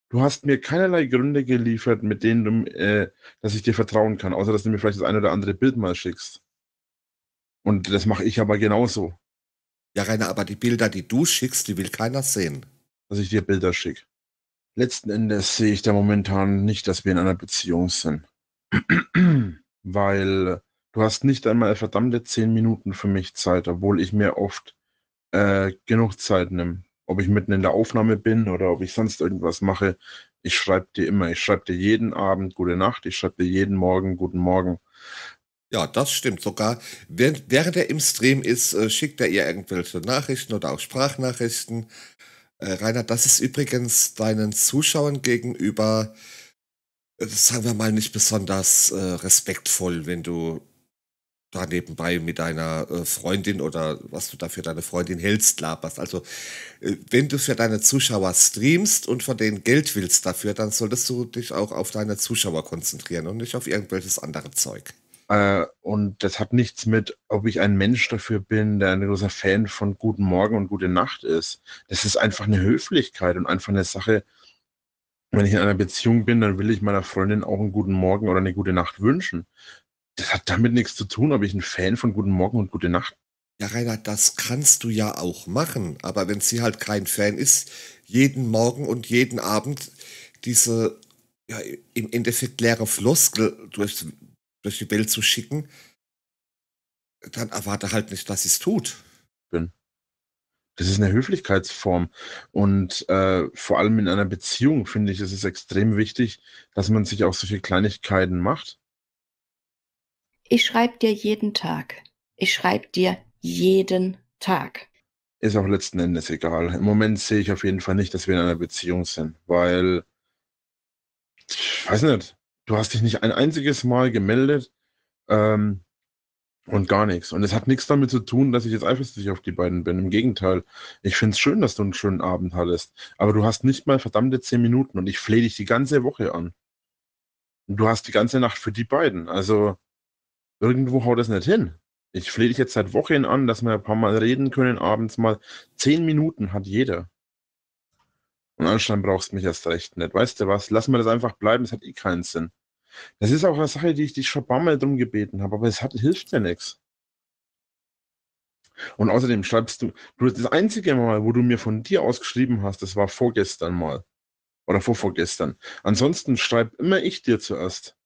Du hast mir keinerlei Gründe geliefert, mit denen du, äh, dass ich dir vertrauen kann, außer dass du mir vielleicht das eine oder andere Bild mal schickst. Und das mache ich aber genauso. Ja, Rainer, aber die Bilder, die du schickst, die will keiner sehen. Dass ich dir Bilder schicke. Letzten Endes sehe ich da momentan nicht, dass wir in einer Beziehung sind. Weil du hast nicht einmal verdammte zehn Minuten für mich Zeit, obwohl ich mir oft äh, genug Zeit nehme. Ob ich mitten in der Aufnahme bin oder ob ich sonst irgendwas mache, ich schreibe dir immer. Ich schreibe dir jeden Abend gute Nacht, ich schreibe dir jeden Morgen guten Morgen. Ja, das stimmt. Sogar während, während er im Stream ist, äh, schickt er ihr irgendwelche Nachrichten oder auch Sprachnachrichten. Äh, Rainer, das ist übrigens deinen Zuschauern gegenüber, äh, sagen wir mal, nicht besonders äh, respektvoll, wenn du da nebenbei mit deiner äh, Freundin oder was du da für deine Freundin hältst, laberst. Also, äh, wenn du für deine Zuschauer streamst und von denen Geld willst dafür, dann solltest du dich auch auf deine Zuschauer konzentrieren und nicht auf irgendwelches andere Zeug. Äh, und das hat nichts mit, ob ich ein Mensch dafür bin, der ein großer Fan von Guten Morgen und Gute Nacht ist. Das ist einfach eine Höflichkeit und einfach eine Sache, wenn ich in einer Beziehung bin, dann will ich meiner Freundin auch einen guten Morgen oder eine gute Nacht wünschen. Das hat damit nichts zu tun, ob ich ein Fan von Guten Morgen und Gute Nacht bin. ja, Rainer, das kannst du ja auch machen. Aber wenn sie halt kein Fan ist, jeden Morgen und jeden Abend diese ja, im Endeffekt leere Floskel durch, durch die Welt zu schicken, dann erwarte halt nicht, dass sie es tut. Das ist eine Höflichkeitsform. Und äh, vor allem in einer Beziehung, finde ich, ist es extrem wichtig, dass man sich auch solche Kleinigkeiten macht. Ich schreibe dir jeden Tag. Ich schreibe dir jeden Tag. Ist auch letzten Endes egal. Im Moment sehe ich auf jeden Fall nicht, dass wir in einer Beziehung sind, weil, ich weiß nicht, Du hast dich nicht ein einziges Mal gemeldet ähm, und gar nichts. Und es hat nichts damit zu tun, dass ich jetzt eifersüchtig auf die beiden bin. Im Gegenteil, ich finde es schön, dass du einen schönen Abend hattest. Aber du hast nicht mal verdammte zehn Minuten und ich flehe dich die ganze Woche an. Und du hast die ganze Nacht für die beiden. Also irgendwo haut das nicht hin. Ich flehe dich jetzt seit Wochen an, dass wir ein paar Mal reden können abends mal. Zehn Minuten hat jeder. Und anscheinend brauchst du mich erst recht nicht. Weißt du was? Lass mir das einfach bleiben, es hat eh keinen Sinn. Das ist auch eine Sache, die ich dich schon ein paar Mal drum gebeten habe, aber es hat, hilft ja nichts. Und außerdem schreibst du, du, das einzige Mal, wo du mir von dir aus geschrieben hast, das war vorgestern mal. Oder vorvorgestern. Ansonsten schreib immer ich dir zuerst.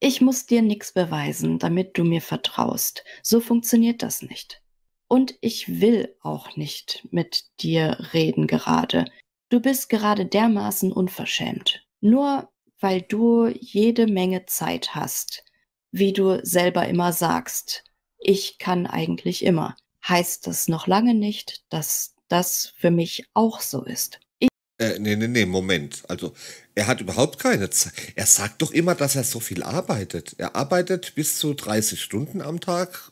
Ich muss dir nichts beweisen, damit du mir vertraust. So funktioniert das nicht. Und ich will auch nicht mit dir reden gerade. Du bist gerade dermaßen unverschämt. Nur weil du jede Menge Zeit hast, wie du selber immer sagst, ich kann eigentlich immer, heißt das noch lange nicht, dass das für mich auch so ist. Ich äh, nee, nee, nee, Moment. Also, er hat überhaupt keine Zeit. Er sagt doch immer, dass er so viel arbeitet. Er arbeitet bis zu 30 Stunden am Tag,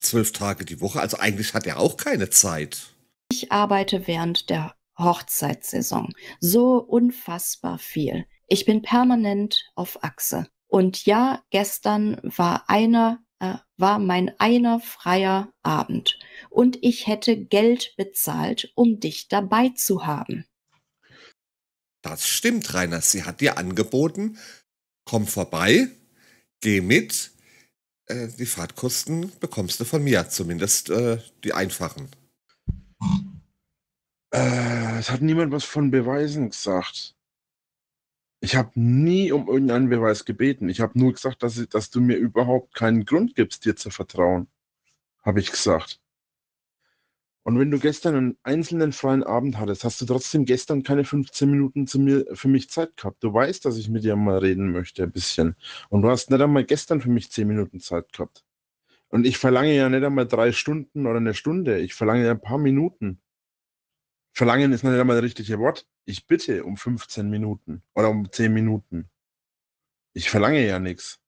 zwölf Tage die Woche. Also eigentlich hat er auch keine Zeit. Ich arbeite während der Hochzeitssaison. So unfassbar viel. Ich bin permanent auf Achse. Und ja, gestern war einer, äh, war mein einer freier Abend. Und ich hätte Geld bezahlt, um dich dabei zu haben. Das stimmt, Rainer. Sie hat dir angeboten, komm vorbei, geh mit. Äh, die Fahrtkosten bekommst du von mir, zumindest äh, die einfachen. Äh, es hat niemand was von Beweisen gesagt. Ich habe nie um irgendeinen Beweis gebeten. Ich habe nur gesagt, dass, dass du mir überhaupt keinen Grund gibst, dir zu vertrauen. Habe ich gesagt. Und wenn du gestern einen einzelnen freien Abend hattest, hast du trotzdem gestern keine 15 Minuten mir, für mich Zeit gehabt. Du weißt, dass ich mit dir mal reden möchte, ein bisschen. Und du hast nicht einmal gestern für mich 10 Minuten Zeit gehabt. Und ich verlange ja nicht einmal drei Stunden oder eine Stunde. Ich verlange ja ein paar Minuten. Verlangen ist nicht einmal das richtige Wort. Ich bitte um 15 Minuten oder um 10 Minuten. Ich verlange ja nichts.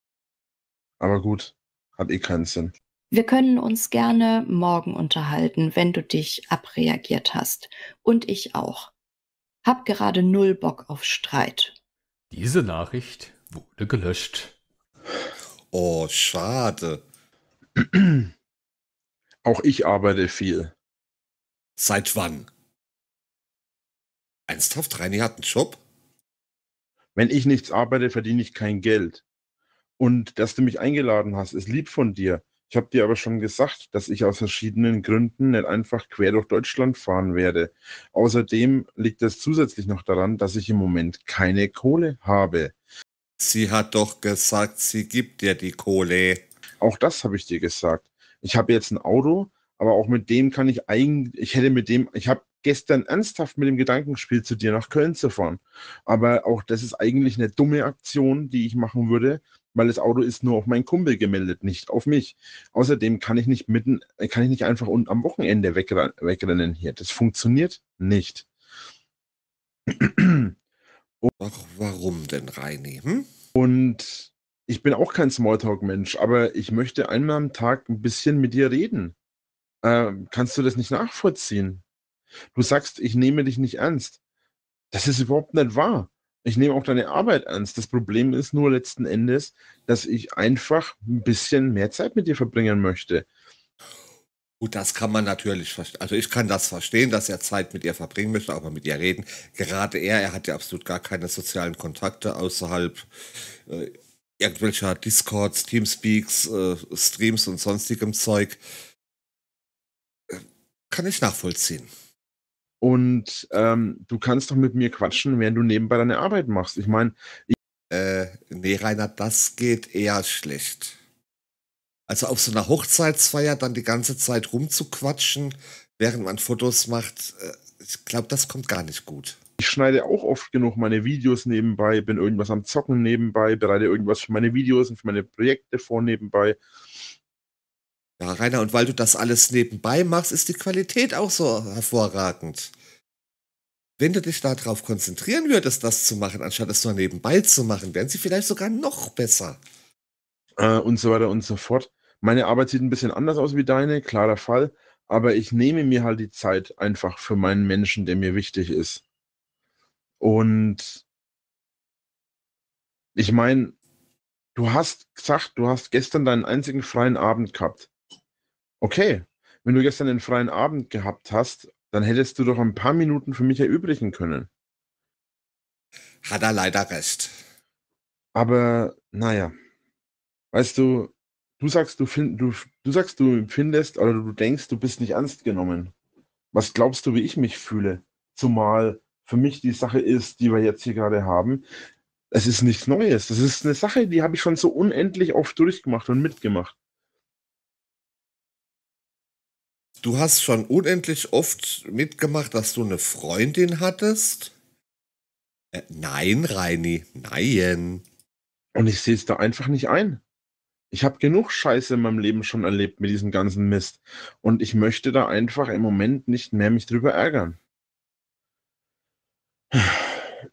Aber gut, hat eh keinen Sinn. Wir können uns gerne morgen unterhalten, wenn du dich abreagiert hast. Und ich auch. Hab gerade null Bock auf Streit. Diese Nachricht wurde gelöscht. Oh, schade. Auch ich arbeite viel. Seit wann? Ernsthaft? Reini hat einen Job? Wenn ich nichts arbeite, verdiene ich kein Geld. Und dass du mich eingeladen hast, ist lieb von dir. Ich habe dir aber schon gesagt, dass ich aus verschiedenen Gründen nicht einfach quer durch Deutschland fahren werde. Außerdem liegt das zusätzlich noch daran, dass ich im Moment keine Kohle habe. Sie hat doch gesagt, sie gibt dir die Kohle. Auch das habe ich dir gesagt. Ich habe jetzt ein Auto, aber auch mit dem kann ich eigentlich, ich hätte mit dem, ich habe gestern ernsthaft mit dem Gedankenspiel zu dir nach Köln zu fahren. Aber auch das ist eigentlich eine dumme Aktion, die ich machen würde, weil das Auto ist nur auf meinen Kumpel gemeldet, nicht auf mich. Außerdem kann ich nicht mitten, äh, kann ich nicht einfach und am Wochenende wegrennen hier. Das funktioniert nicht. Ach, warum denn, Reini? Hm? Und ich bin auch kein Smalltalk-Mensch, aber ich möchte einmal am Tag ein bisschen mit dir reden. Ähm, kannst du das nicht nachvollziehen? Du sagst, ich nehme dich nicht ernst. Das ist überhaupt nicht wahr. Ich nehme auch deine Arbeit ernst. Das Problem ist nur letzten Endes, dass ich einfach ein bisschen mehr Zeit mit dir verbringen möchte. Gut, das kann man natürlich verstehen. Also ich kann das verstehen, dass er Zeit mit ihr verbringen möchte, aber mit ihr reden. Gerade er, er hat ja absolut gar keine sozialen Kontakte außerhalb äh, irgendwelcher Discords, Teamspeaks, äh, Streams und sonstigem Zeug. Äh, kann ich nachvollziehen und ähm, du kannst doch mit mir quatschen, während du nebenbei deine Arbeit machst. Ich meine. Äh, nee, Rainer, das geht eher schlecht. Also auf so einer Hochzeitsfeier dann die ganze Zeit rumzuquatschen, während man Fotos macht, äh, ich glaube, das kommt gar nicht gut. Ich schneide auch oft genug meine Videos nebenbei, bin irgendwas am Zocken nebenbei, bereite irgendwas für meine Videos und für meine Projekte vor nebenbei. Ja, Rainer, und weil du das alles nebenbei machst, ist die Qualität auch so hervorragend. Wenn du dich darauf konzentrieren würdest, das zu machen, anstatt es nur nebenbei zu machen, wären sie vielleicht sogar noch besser. Äh, und so weiter und so fort. Meine Arbeit sieht ein bisschen anders aus wie deine, klarer Fall. Aber ich nehme mir halt die Zeit einfach für meinen Menschen, der mir wichtig ist. Und ich meine, du hast gesagt, du hast gestern deinen einzigen freien Abend gehabt. Okay, wenn du gestern den freien Abend gehabt hast, dann hättest du doch ein paar Minuten für mich erübrigen können. Hat er leider Rest. Aber naja, weißt du, du sagst, du, find, du, du sagst, du empfindest oder du denkst, du bist nicht ernst genommen. Was glaubst du, wie ich mich fühle? Zumal für mich die Sache ist, die wir jetzt hier gerade haben, es ist nichts Neues. Das ist eine Sache, die habe ich schon so unendlich oft durchgemacht und mitgemacht. du hast schon unendlich oft mitgemacht, dass du eine Freundin hattest? Äh, nein, Reini, nein. Und ich sehe es da einfach nicht ein. Ich habe genug Scheiße in meinem Leben schon erlebt mit diesem ganzen Mist. Und ich möchte da einfach im Moment nicht mehr mich drüber ärgern.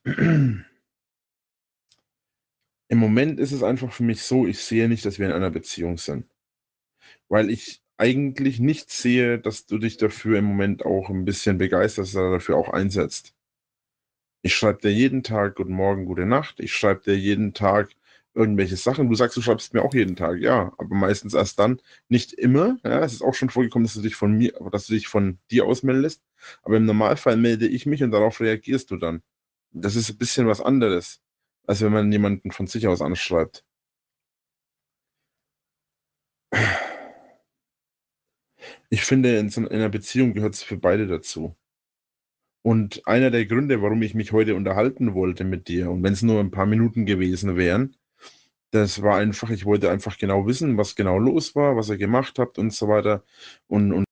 Im Moment ist es einfach für mich so, ich sehe nicht, dass wir in einer Beziehung sind. Weil ich eigentlich nicht sehe, dass du dich dafür im Moment auch ein bisschen begeisterst, oder dafür auch einsetzt. Ich schreibe dir jeden Tag Guten Morgen, Gute Nacht. Ich schreibe dir jeden Tag irgendwelche Sachen. Du sagst, du schreibst mir auch jeden Tag, ja, aber meistens erst dann. Nicht immer. Ja, es ist auch schon vorgekommen, dass du dich von mir, dass du dich von dir ausmeldest. Aber im Normalfall melde ich mich und darauf reagierst du dann. Das ist ein bisschen was anderes, als wenn man jemanden von sich aus anschreibt ich finde, in, so, in einer Beziehung gehört es für beide dazu. Und einer der Gründe, warum ich mich heute unterhalten wollte mit dir, und wenn es nur ein paar Minuten gewesen wären, das war einfach, ich wollte einfach genau wissen, was genau los war, was ihr gemacht habt und so weiter. Und, und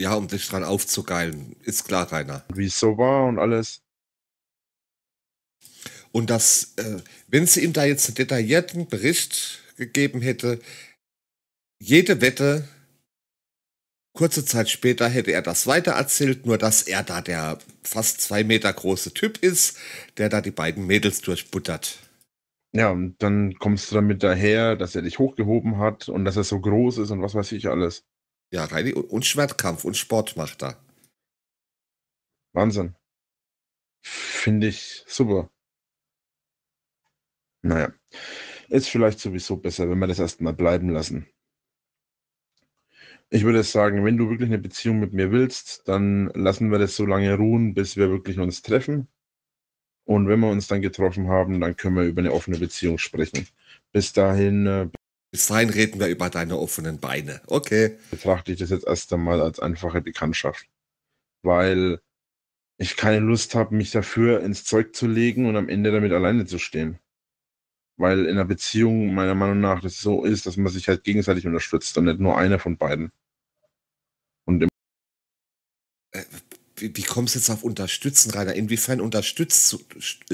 ja, um dich dran aufzugeilen, ist klar, Rainer. Wie es so war und alles. Und das, äh, wenn sie ihm da jetzt einen detaillierten Bericht gegeben hätte, jede Wette, Kurze Zeit später hätte er das weitererzählt, nur dass er da der fast zwei Meter große Typ ist, der da die beiden Mädels durchbuttert. Ja, und dann kommst du damit daher, dass er dich hochgehoben hat und dass er so groß ist und was weiß ich alles. Ja, Reini und Schwertkampf und Sport macht er. Wahnsinn. Finde ich super. Naja, ist vielleicht sowieso besser, wenn wir das erstmal bleiben lassen. Ich würde sagen, wenn du wirklich eine Beziehung mit mir willst, dann lassen wir das so lange ruhen, bis wir wirklich uns treffen. Und wenn wir uns dann getroffen haben, dann können wir über eine offene Beziehung sprechen. Bis dahin. Äh, bis dahin reden wir über deine offenen Beine. Okay. Betrachte ich das jetzt erst einmal als einfache Bekanntschaft. Weil ich keine Lust habe, mich dafür ins Zeug zu legen und am Ende damit alleine zu stehen. Weil in einer Beziehung meiner Meinung nach das so ist, dass man sich halt gegenseitig unterstützt und nicht nur einer von beiden. Und im äh, wie, wie kommst du jetzt auf unterstützen, Rainer? Inwiefern unterstützt du,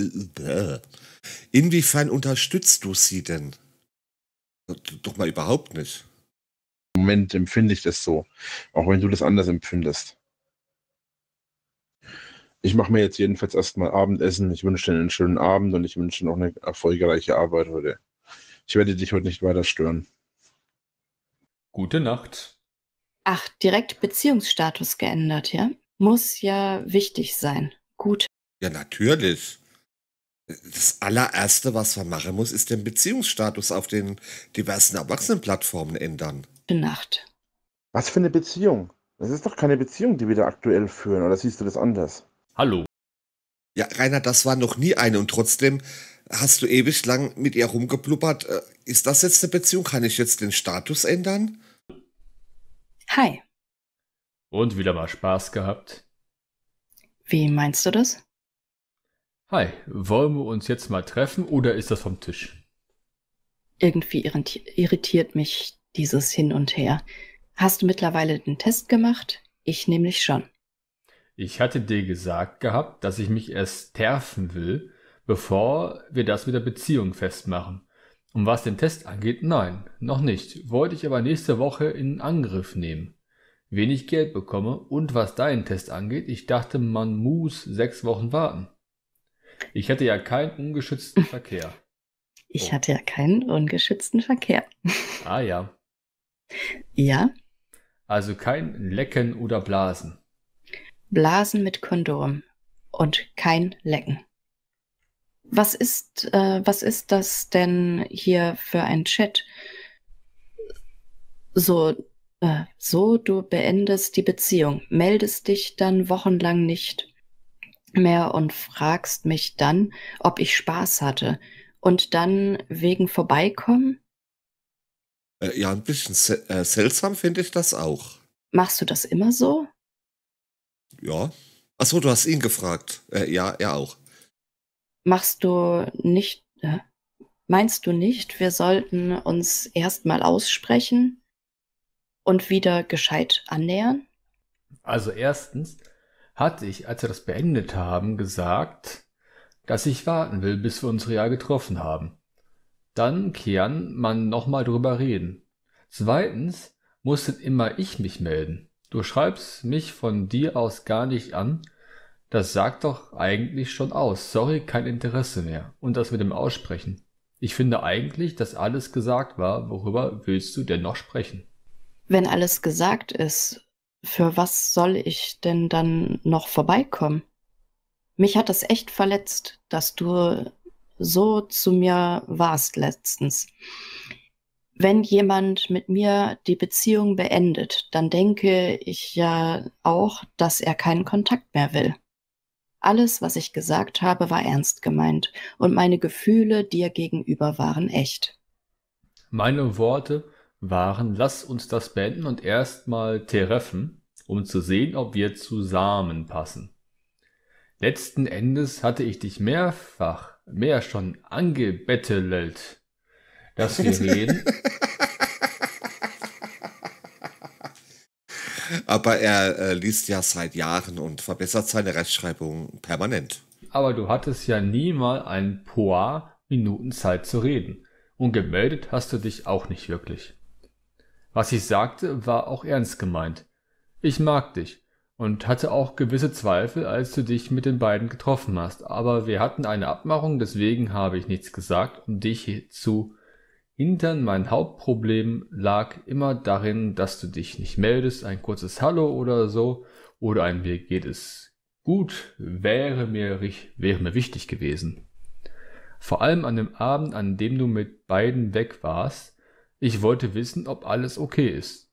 äh, äh, inwiefern unterstützt du sie denn? Doch mal überhaupt nicht. Im Moment empfinde ich das so, auch wenn du das anders empfindest ich mache mir jetzt jedenfalls erstmal Abendessen. Ich wünsche dir einen schönen Abend und ich wünsche dir noch eine erfolgreiche Arbeit heute. Ich werde dich heute nicht weiter stören. Gute Nacht. Ach, direkt Beziehungsstatus geändert, ja? Muss ja wichtig sein. Gut. Ja, natürlich. Das allererste, was man machen muss, ist den Beziehungsstatus auf den diversen Erwachsenenplattformen ändern. Gute Nacht. Was für eine Beziehung? Das ist doch keine Beziehung, die wir da aktuell führen, oder siehst du das anders? Hallo. Ja, Rainer, das war noch nie eine und trotzdem hast du ewig lang mit ihr rumgeblubbert. Äh, ist das jetzt eine Beziehung? Kann ich jetzt den Status ändern? Hi. Und wieder mal Spaß gehabt. Wie meinst du das? Hi, wollen wir uns jetzt mal treffen oder ist das vom Tisch? Irgendwie irritiert mich dieses Hin und Her. Hast du mittlerweile den Test gemacht? Ich nämlich schon ich hatte dir gesagt gehabt, dass ich mich erst terfen will, bevor wir das mit der Beziehung festmachen. Und was den Test angeht, nein, noch nicht. Wollte ich aber nächste Woche in Angriff nehmen. Wenig Geld bekomme und was deinen Test angeht, ich dachte, man muss sechs Wochen warten. Ich hatte ja keinen ungeschützten Verkehr. Ich oh. hatte ja keinen ungeschützten Verkehr. Ah ja. Ja. Also kein Lecken oder Blasen. Blasen mit Kondom und kein Lecken. Was ist, äh, was ist das denn hier für ein Chat? So, äh, so du beendest die Beziehung, meldest dich dann wochenlang nicht mehr und fragst mich dann, ob ich Spaß hatte und dann wegen vorbeikommen? Äh, ja, ein bisschen se äh, seltsam finde ich das auch. Machst du das immer so? ja. Achso, du hast ihn gefragt. Äh, ja, er auch. Machst du nicht. Äh, meinst du nicht, wir sollten uns erstmal aussprechen und wieder gescheit annähern? Also, erstens hatte ich, als wir das beendet haben, gesagt, dass ich warten will, bis wir uns real getroffen haben. Dann kann man nochmal drüber reden. Zweitens musste immer ich mich melden. Du schreibst mich von dir aus gar nicht an. Das sagt doch eigentlich schon aus. Sorry, kein Interesse mehr. Und das mit dem Aussprechen. Ich finde eigentlich, dass alles gesagt war. Worüber willst du denn noch sprechen? Wenn alles gesagt ist, für was soll ich denn dann noch vorbeikommen? Mich hat das echt verletzt, dass du so zu mir warst letztens wenn jemand mit mir die Beziehung beendet, dann denke ich ja auch, dass er keinen Kontakt mehr will. Alles, was ich gesagt habe, war ernst gemeint und meine Gefühle dir gegenüber waren echt. Meine Worte waren, lass uns das beenden und erstmal treffen, um zu sehen, ob wir zusammenpassen. Letzten Endes hatte ich dich mehrfach, mehr schon angebettelt, dass wir reden. Aber er äh, liest ja seit Jahren und verbessert seine Rechtschreibung permanent. Aber du hattest ja nie mal ein paar Minuten Zeit zu reden. Und gemeldet hast du dich auch nicht wirklich. Was ich sagte, war auch ernst gemeint. Ich mag dich und hatte auch gewisse Zweifel, als du dich mit den beiden getroffen hast, aber wir hatten eine Abmachung, deswegen habe ich nichts gesagt, um dich zu Intern mein Hauptproblem lag immer darin, dass du dich nicht meldest, ein kurzes Hallo oder so oder ein Wie geht es gut wäre mir, wäre mir wichtig gewesen. Vor allem an dem Abend, an dem du mit beiden weg warst, ich wollte wissen, ob alles okay ist.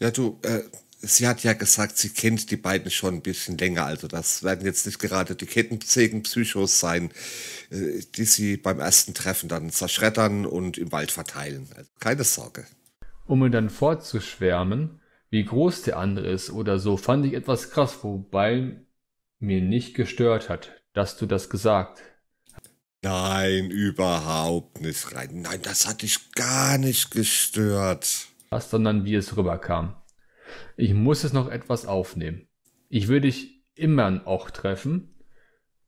Ja, du, äh, sie hat ja gesagt, sie kennt die beiden schon ein bisschen länger. Also das werden jetzt nicht gerade die kettensägen Psychos sein, äh, die sie beim ersten Treffen dann zerschreddern und im Wald verteilen. Also keine Sorge. Um mir dann fortzuschwärmen, wie groß der andere ist oder so, fand ich etwas krass, wobei mir nicht gestört hat, dass du das gesagt Nein, überhaupt nicht rein. Nein, das hat dich gar nicht gestört. Was, sondern wie es rüberkam ich muss es noch etwas aufnehmen. Ich will dich immer auch treffen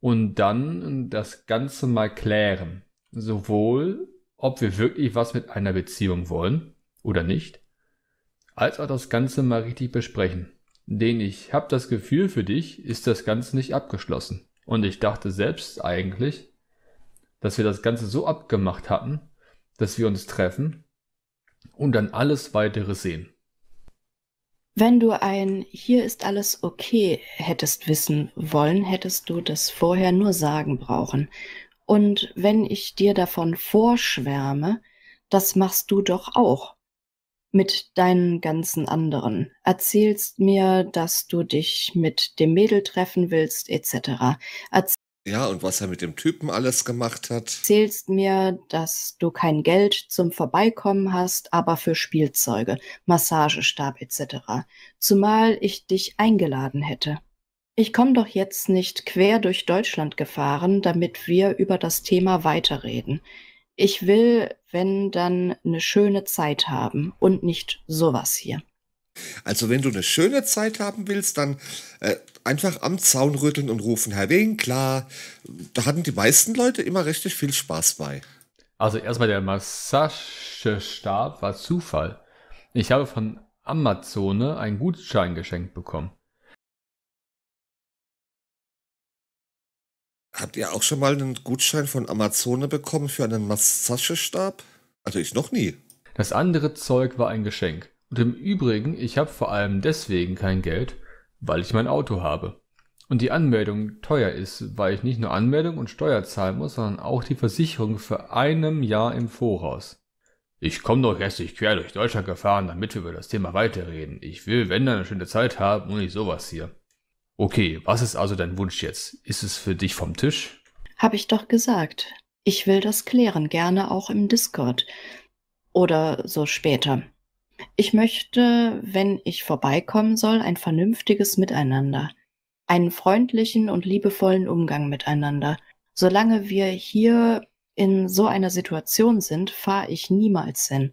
und dann das Ganze mal klären. Sowohl, ob wir wirklich was mit einer Beziehung wollen oder nicht, als auch das Ganze mal richtig besprechen. Denn ich habe das Gefühl, für dich ist das Ganze nicht abgeschlossen. Und ich dachte selbst eigentlich, dass wir das Ganze so abgemacht hatten, dass wir uns treffen und dann alles weitere sehen. Wenn du ein Hier ist alles okay hättest wissen wollen, hättest du das vorher nur sagen brauchen. Und wenn ich dir davon vorschwärme, das machst du doch auch mit deinen ganzen anderen. Erzählst mir, dass du dich mit dem Mädel treffen willst, etc. Erzähl ja, und was er mit dem Typen alles gemacht hat. Zählst mir, dass du kein Geld zum Vorbeikommen hast, aber für Spielzeuge, Massagestab etc. Zumal ich dich eingeladen hätte. Ich komme doch jetzt nicht quer durch Deutschland gefahren, damit wir über das Thema weiterreden. Ich will, wenn dann, eine schöne Zeit haben und nicht sowas hier. Also wenn du eine schöne Zeit haben willst, dann äh, einfach am Zaun rütteln und rufen, Herr Wegen, klar. Da hatten die meisten Leute immer richtig viel Spaß bei. Also erstmal der Massagestab war Zufall. Ich habe von Amazone einen Gutschein geschenkt bekommen. Habt ihr auch schon mal einen Gutschein von Amazone bekommen für einen Massagestab? Also ich noch nie. Das andere Zeug war ein Geschenk. Und im Übrigen, ich habe vor allem deswegen kein Geld, weil ich mein Auto habe. Und die Anmeldung teuer ist, weil ich nicht nur Anmeldung und Steuer zahlen muss, sondern auch die Versicherung für einem Jahr im Voraus. Ich komme doch nicht quer durch Deutschland gefahren, damit wir über das Thema weiterreden. Ich will, wenn dann, eine schöne Zeit haben und nicht sowas hier. Okay, was ist also dein Wunsch jetzt? Ist es für dich vom Tisch? Hab ich doch gesagt. Ich will das klären, gerne auch im Discord. Oder so später. Ich möchte, wenn ich vorbeikommen soll, ein vernünftiges Miteinander, einen freundlichen und liebevollen Umgang miteinander. Solange wir hier in so einer Situation sind, fahre ich niemals hin.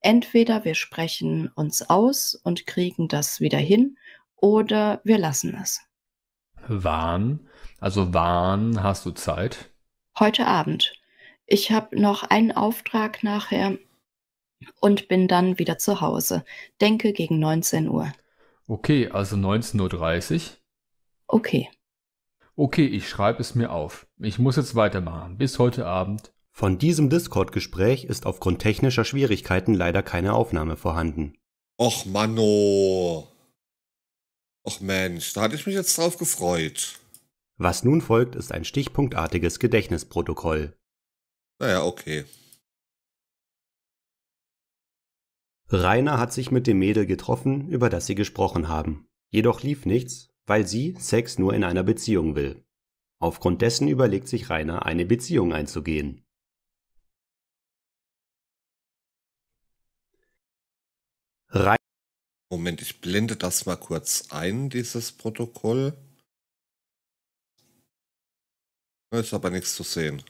Entweder wir sprechen uns aus und kriegen das wieder hin, oder wir lassen es. Wann? Also wann hast du Zeit? Heute Abend. Ich habe noch einen Auftrag nachher und bin dann wieder zu Hause. Denke gegen 19 Uhr. Okay, also 19.30 Uhr. Okay. Okay, ich schreibe es mir auf. Ich muss jetzt weitermachen. Bis heute Abend. Von diesem Discord-Gespräch ist aufgrund technischer Schwierigkeiten leider keine Aufnahme vorhanden. Och Manno. Och Mensch, da hatte ich mich jetzt drauf gefreut. Was nun folgt, ist ein stichpunktartiges Gedächtnisprotokoll. Naja, okay. Rainer hat sich mit dem Mädel getroffen, über das sie gesprochen haben. Jedoch lief nichts, weil sie Sex nur in einer Beziehung will. Aufgrund dessen überlegt sich Rainer, eine Beziehung einzugehen. Moment, ich blende das mal kurz ein, dieses Protokoll. Da ist aber nichts zu sehen.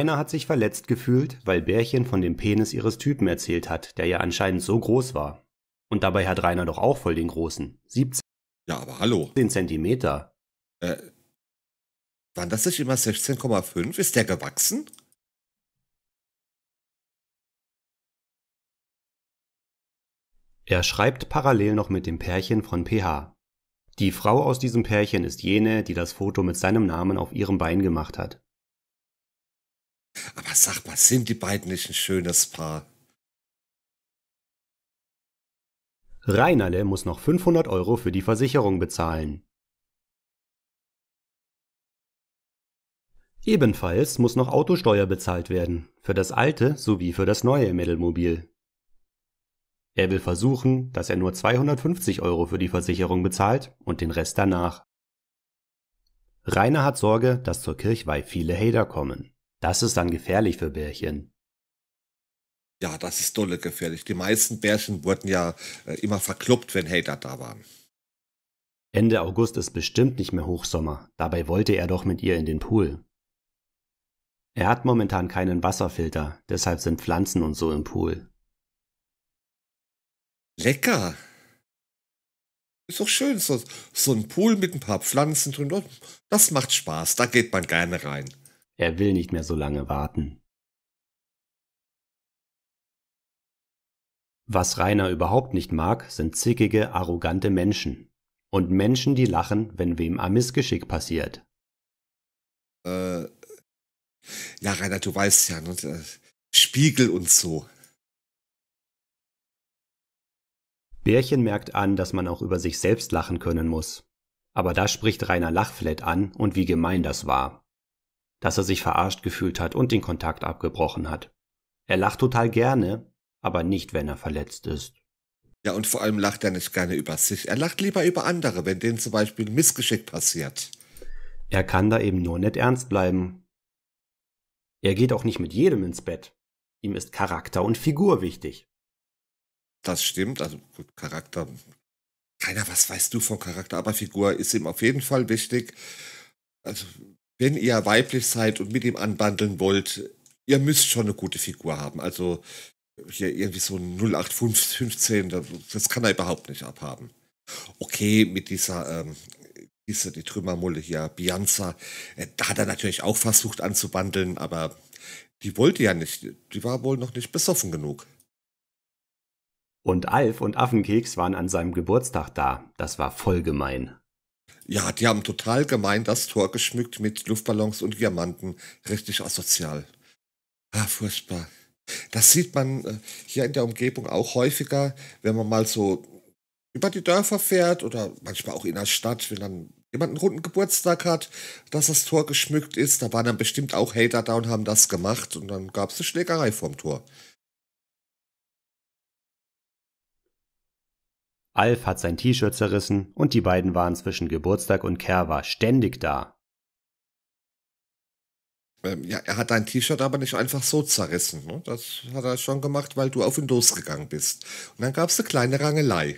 Anna hat sich verletzt gefühlt, weil Bärchen von dem Penis ihres Typen erzählt hat, der ja anscheinend so groß war. Und dabei hat Rainer doch auch voll den großen. 17 ja, aber hallo. 10 Zentimeter. Äh, waren das nicht immer 16,5? Ist der gewachsen? Er schreibt parallel noch mit dem Pärchen von PH. Die Frau aus diesem Pärchen ist jene, die das Foto mit seinem Namen auf ihrem Bein gemacht hat. Aber sag mal, sind die beiden nicht ein schönes Paar? Reinerle muss noch 500 Euro für die Versicherung bezahlen. Ebenfalls muss noch Autosteuer bezahlt werden, für das alte sowie für das neue Mädelmobil. Er will versuchen, dass er nur 250 Euro für die Versicherung bezahlt und den Rest danach. Rainer hat Sorge, dass zur Kirchweih viele Hater kommen. Das ist dann gefährlich für Bärchen. Ja, das ist dolle gefährlich. Die meisten Bärchen wurden ja äh, immer verkloppt, wenn Hater da waren. Ende August ist bestimmt nicht mehr Hochsommer. Dabei wollte er doch mit ihr in den Pool. Er hat momentan keinen Wasserfilter, deshalb sind Pflanzen und so im Pool. Lecker! Ist doch schön, so, so ein Pool mit ein paar Pflanzen drin. Das macht Spaß, da geht man gerne rein. Er will nicht mehr so lange warten. Was Rainer überhaupt nicht mag, sind zickige, arrogante Menschen. Und Menschen, die lachen, wenn wem ein Missgeschick passiert. Äh, ja, Rainer, du weißt ja, ne, Spiegel und so. Bärchen merkt an, dass man auch über sich selbst lachen können muss. Aber da spricht Rainer Lachflett an und wie gemein das war dass er sich verarscht gefühlt hat und den Kontakt abgebrochen hat. Er lacht total gerne, aber nicht, wenn er verletzt ist. Ja, und vor allem lacht er nicht gerne über sich. Er lacht lieber über andere, wenn denen zum Beispiel ein Missgeschick passiert. Er kann da eben nur nicht ernst bleiben. Er geht auch nicht mit jedem ins Bett. Ihm ist Charakter und Figur wichtig. Das stimmt, also gut, Charakter. Keiner, was weißt du von Charakter, aber Figur ist ihm auf jeden Fall wichtig. Also wenn ihr weiblich seid und mit ihm anbandeln wollt, ihr müsst schon eine gute Figur haben. Also hier irgendwie so ein 0815, das kann er überhaupt nicht abhaben. Okay, mit dieser, ähm, diese, die Trümmermulle hier, Bianza, äh, da hat er natürlich auch versucht anzubandeln, aber die wollte ja nicht. Die war wohl noch nicht besoffen genug. Und Alf und Affenkeks waren an seinem Geburtstag da. Das war voll gemein. Ja, die haben total gemein das Tor geschmückt mit Luftballons und Diamanten. Richtig asozial. Ah, furchtbar. Das sieht man äh, hier in der Umgebung auch häufiger, wenn man mal so über die Dörfer fährt oder manchmal auch in der Stadt, wenn dann jemand einen runden Geburtstag hat, dass das Tor geschmückt ist. Da waren dann bestimmt auch Hater da und haben das gemacht und dann gab es eine Schlägerei vorm Tor. Alf hat sein T-Shirt zerrissen und die beiden waren zwischen Geburtstag und Kerwa ständig da. Ähm, ja, er hat dein T-Shirt aber nicht einfach so zerrissen. Ne? Das hat er schon gemacht, weil du auf ihn losgegangen bist. Und dann gab es eine kleine Rangelei.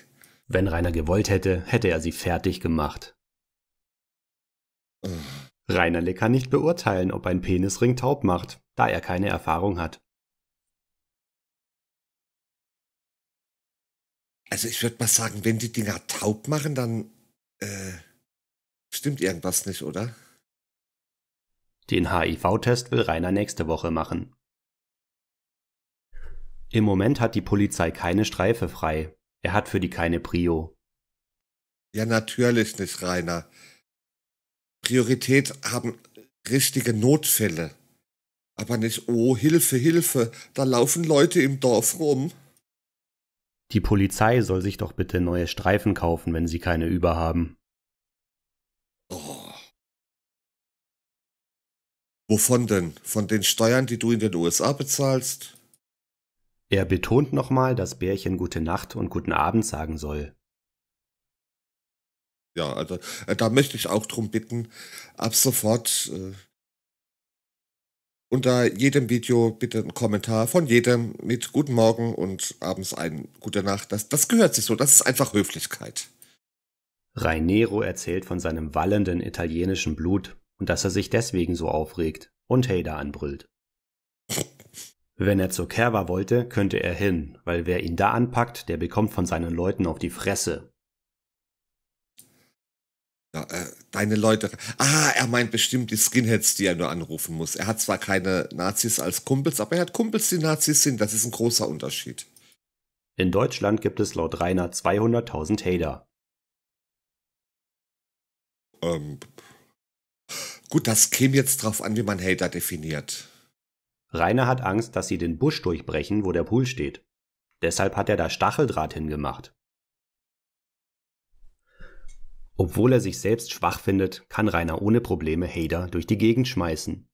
Wenn Rainer gewollt hätte, hätte er sie fertig gemacht. Rainerle kann nicht beurteilen, ob ein Penisring taub macht, da er keine Erfahrung hat. Also ich würde mal sagen, wenn die Dinger taub machen, dann äh, stimmt irgendwas nicht, oder? Den HIV-Test will Rainer nächste Woche machen. Im Moment hat die Polizei keine Streife frei. Er hat für die keine Prio. Ja, natürlich nicht, Rainer. Priorität haben richtige Notfälle. Aber nicht, oh, Hilfe, Hilfe, da laufen Leute im Dorf rum. Die Polizei soll sich doch bitte neue Streifen kaufen, wenn sie keine überhaben. Oh. Wovon denn? Von den Steuern, die du in den USA bezahlst? Er betont nochmal, dass Bärchen gute Nacht und guten Abend sagen soll. Ja, also äh, da möchte ich auch drum bitten, ab sofort äh, unter jedem Video bitte einen Kommentar von jedem mit Guten Morgen und abends ein Gute Nacht. Das, das gehört sich so. Das ist einfach Höflichkeit. Rainero erzählt von seinem wallenden italienischen Blut und dass er sich deswegen so aufregt und Hader anbrüllt. Wenn er zur Kerwa wollte, könnte er hin, weil wer ihn da anpackt, der bekommt von seinen Leuten auf die Fresse. Ja, äh, deine Leute. Ah, er meint bestimmt die Skinheads, die er nur anrufen muss. Er hat zwar keine Nazis als Kumpels, aber er hat Kumpels, die Nazis sind. Das ist ein großer Unterschied. In Deutschland gibt es laut Rainer 200.000 Hater. Ähm, gut, das käme jetzt drauf an, wie man Hater definiert. Rainer hat Angst, dass sie den Busch durchbrechen, wo der Pool steht. Deshalb hat er da Stacheldraht hingemacht. Obwohl er sich selbst schwach findet, kann Rainer ohne Probleme Hader durch die Gegend schmeißen.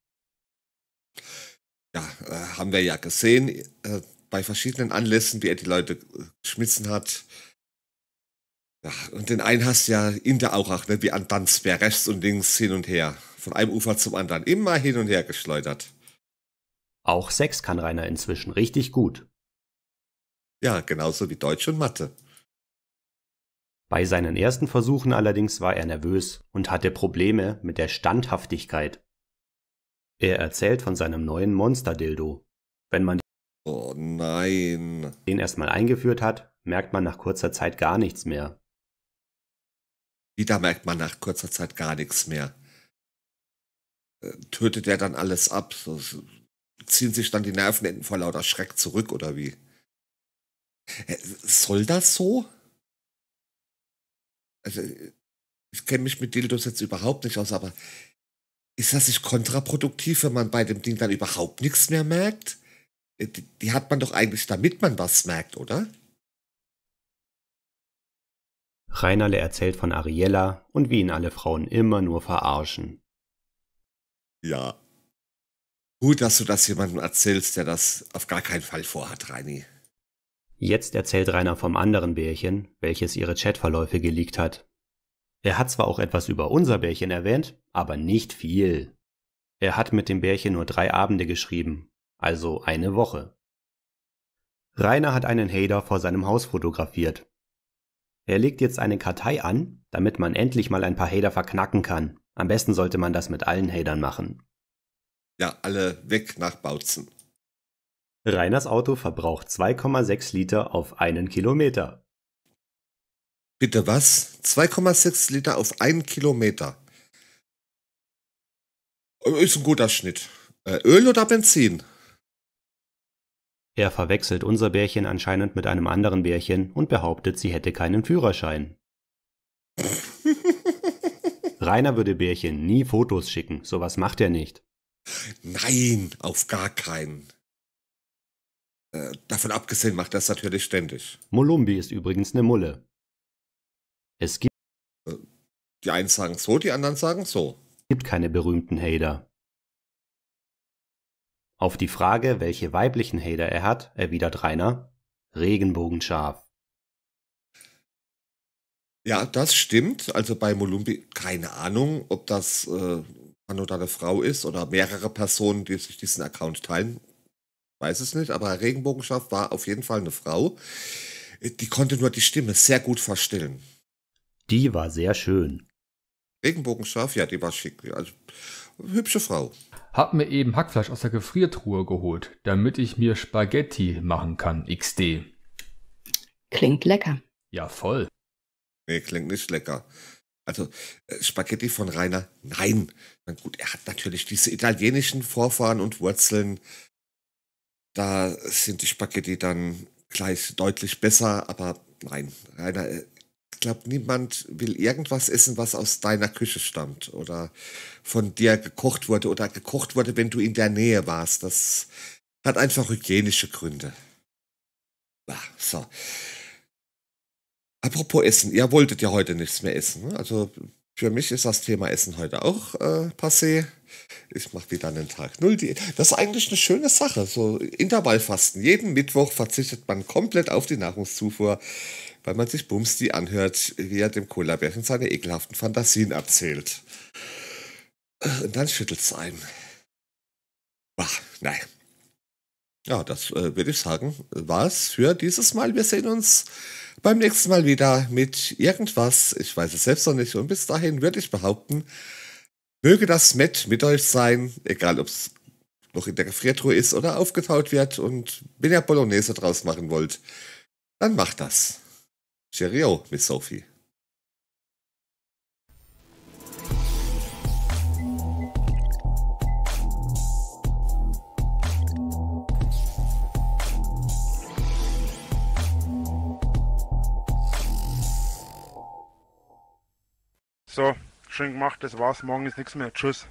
Ja, äh, haben wir ja gesehen äh, bei verschiedenen Anlässen, wie er die Leute äh, geschmissen hat. Ja, und den einen hast du ja in der Aurach, ne, wie an Danzbär, rechts und links hin und her. Von einem Ufer zum anderen, immer hin und her geschleudert. Auch Sex kann Rainer inzwischen richtig gut. Ja, genauso wie Deutsch und Mathe. Bei seinen ersten Versuchen allerdings war er nervös und hatte Probleme mit der Standhaftigkeit. Er erzählt von seinem neuen Monster-Dildo. Wenn man oh nein. den erstmal eingeführt hat, merkt man nach kurzer Zeit gar nichts mehr. Wieder merkt man nach kurzer Zeit gar nichts mehr. Äh, tötet er dann alles ab? Ziehen sich dann die Nervenenden vor lauter Schreck zurück oder wie? Äh, soll das so? also ich kenne mich mit Dildos jetzt überhaupt nicht aus, aber ist das nicht kontraproduktiv, wenn man bei dem Ding dann überhaupt nichts mehr merkt? Äh, die, die hat man doch eigentlich, damit man was merkt, oder? Reinerle erzählt von Ariella und wie ihn alle Frauen immer nur verarschen. Ja. Gut, dass du das jemandem erzählst, der das auf gar keinen Fall vorhat, Reini. Jetzt erzählt Rainer vom anderen Bärchen, welches ihre Chatverläufe geleakt hat. Er hat zwar auch etwas über unser Bärchen erwähnt, aber nicht viel. Er hat mit dem Bärchen nur drei Abende geschrieben, also eine Woche. Rainer hat einen Hader vor seinem Haus fotografiert. Er legt jetzt eine Kartei an, damit man endlich mal ein paar Hader verknacken kann. Am besten sollte man das mit allen Hadern machen. Ja, alle weg nach Bautzen. Rainers Auto verbraucht 2,6 Liter auf einen Kilometer. Bitte was? 2,6 Liter auf einen Kilometer. Äh, ist ein guter Schnitt. Äh, Öl oder Benzin? Er verwechselt unser Bärchen anscheinend mit einem anderen Bärchen und behauptet, sie hätte keinen Führerschein. Rainer würde Bärchen nie Fotos schicken, sowas macht er nicht. Nein, auf gar keinen. Äh, davon abgesehen macht das natürlich ständig. Molumbi ist übrigens eine Mulle. Es gibt. Äh, die einen sagen so, die anderen sagen so. Es gibt keine berühmten Hader. Auf die Frage, welche weiblichen Hader er hat, erwidert Rainer: Regenbogenscharf. Ja, das stimmt. Also bei Molumbi, keine Ahnung, ob das äh, Mann oder eine Frau ist oder mehrere Personen, die sich diesen Account teilen weiß es nicht, aber Regenbogenschaf war auf jeden Fall eine Frau. Die konnte nur die Stimme sehr gut verstellen. Die war sehr schön. Regenbogenschaf, ja, die war schick. Also, hübsche Frau. Hab mir eben Hackfleisch aus der Gefriertruhe geholt, damit ich mir Spaghetti machen kann, XD. Klingt lecker. Ja, voll. Nee, klingt nicht lecker. Also äh, Spaghetti von Rainer, nein. Na gut, er hat natürlich diese italienischen Vorfahren und Wurzeln. Da sind die Spaghetti dann gleich deutlich besser, aber nein, Rainer, äh, ich glaube, niemand will irgendwas essen, was aus deiner Küche stammt oder von dir gekocht wurde oder gekocht wurde, wenn du in der Nähe warst. Das hat einfach hygienische Gründe. so. Apropos Essen, ihr wolltet ja heute nichts mehr essen. Ne? Also für mich ist das Thema Essen heute auch äh, passé ich mache wieder einen Tag Null Diät. Das ist eigentlich eine schöne Sache. So Intervallfasten. Jeden Mittwoch verzichtet man komplett auf die Nahrungszufuhr, weil man sich Bumsti anhört, wie er dem Cola-Bärchen seine ekelhaften Fantasien erzählt. Und dann schüttelt es ein. Ach, nein. Ja, das äh, würde ich sagen, war's für dieses Mal. Wir sehen uns beim nächsten Mal wieder mit irgendwas. Ich weiß es selbst noch nicht. Und bis dahin würde ich behaupten, Möge das Met mit euch sein, egal ob es noch in der Gefriertruhe ist oder aufgetaut wird. Und wenn ihr Bolognese draus machen wollt, dann macht das. Cheerio, Miss Sophie. So, schon gemacht, das war's, morgen ist nichts mehr. Tschüss.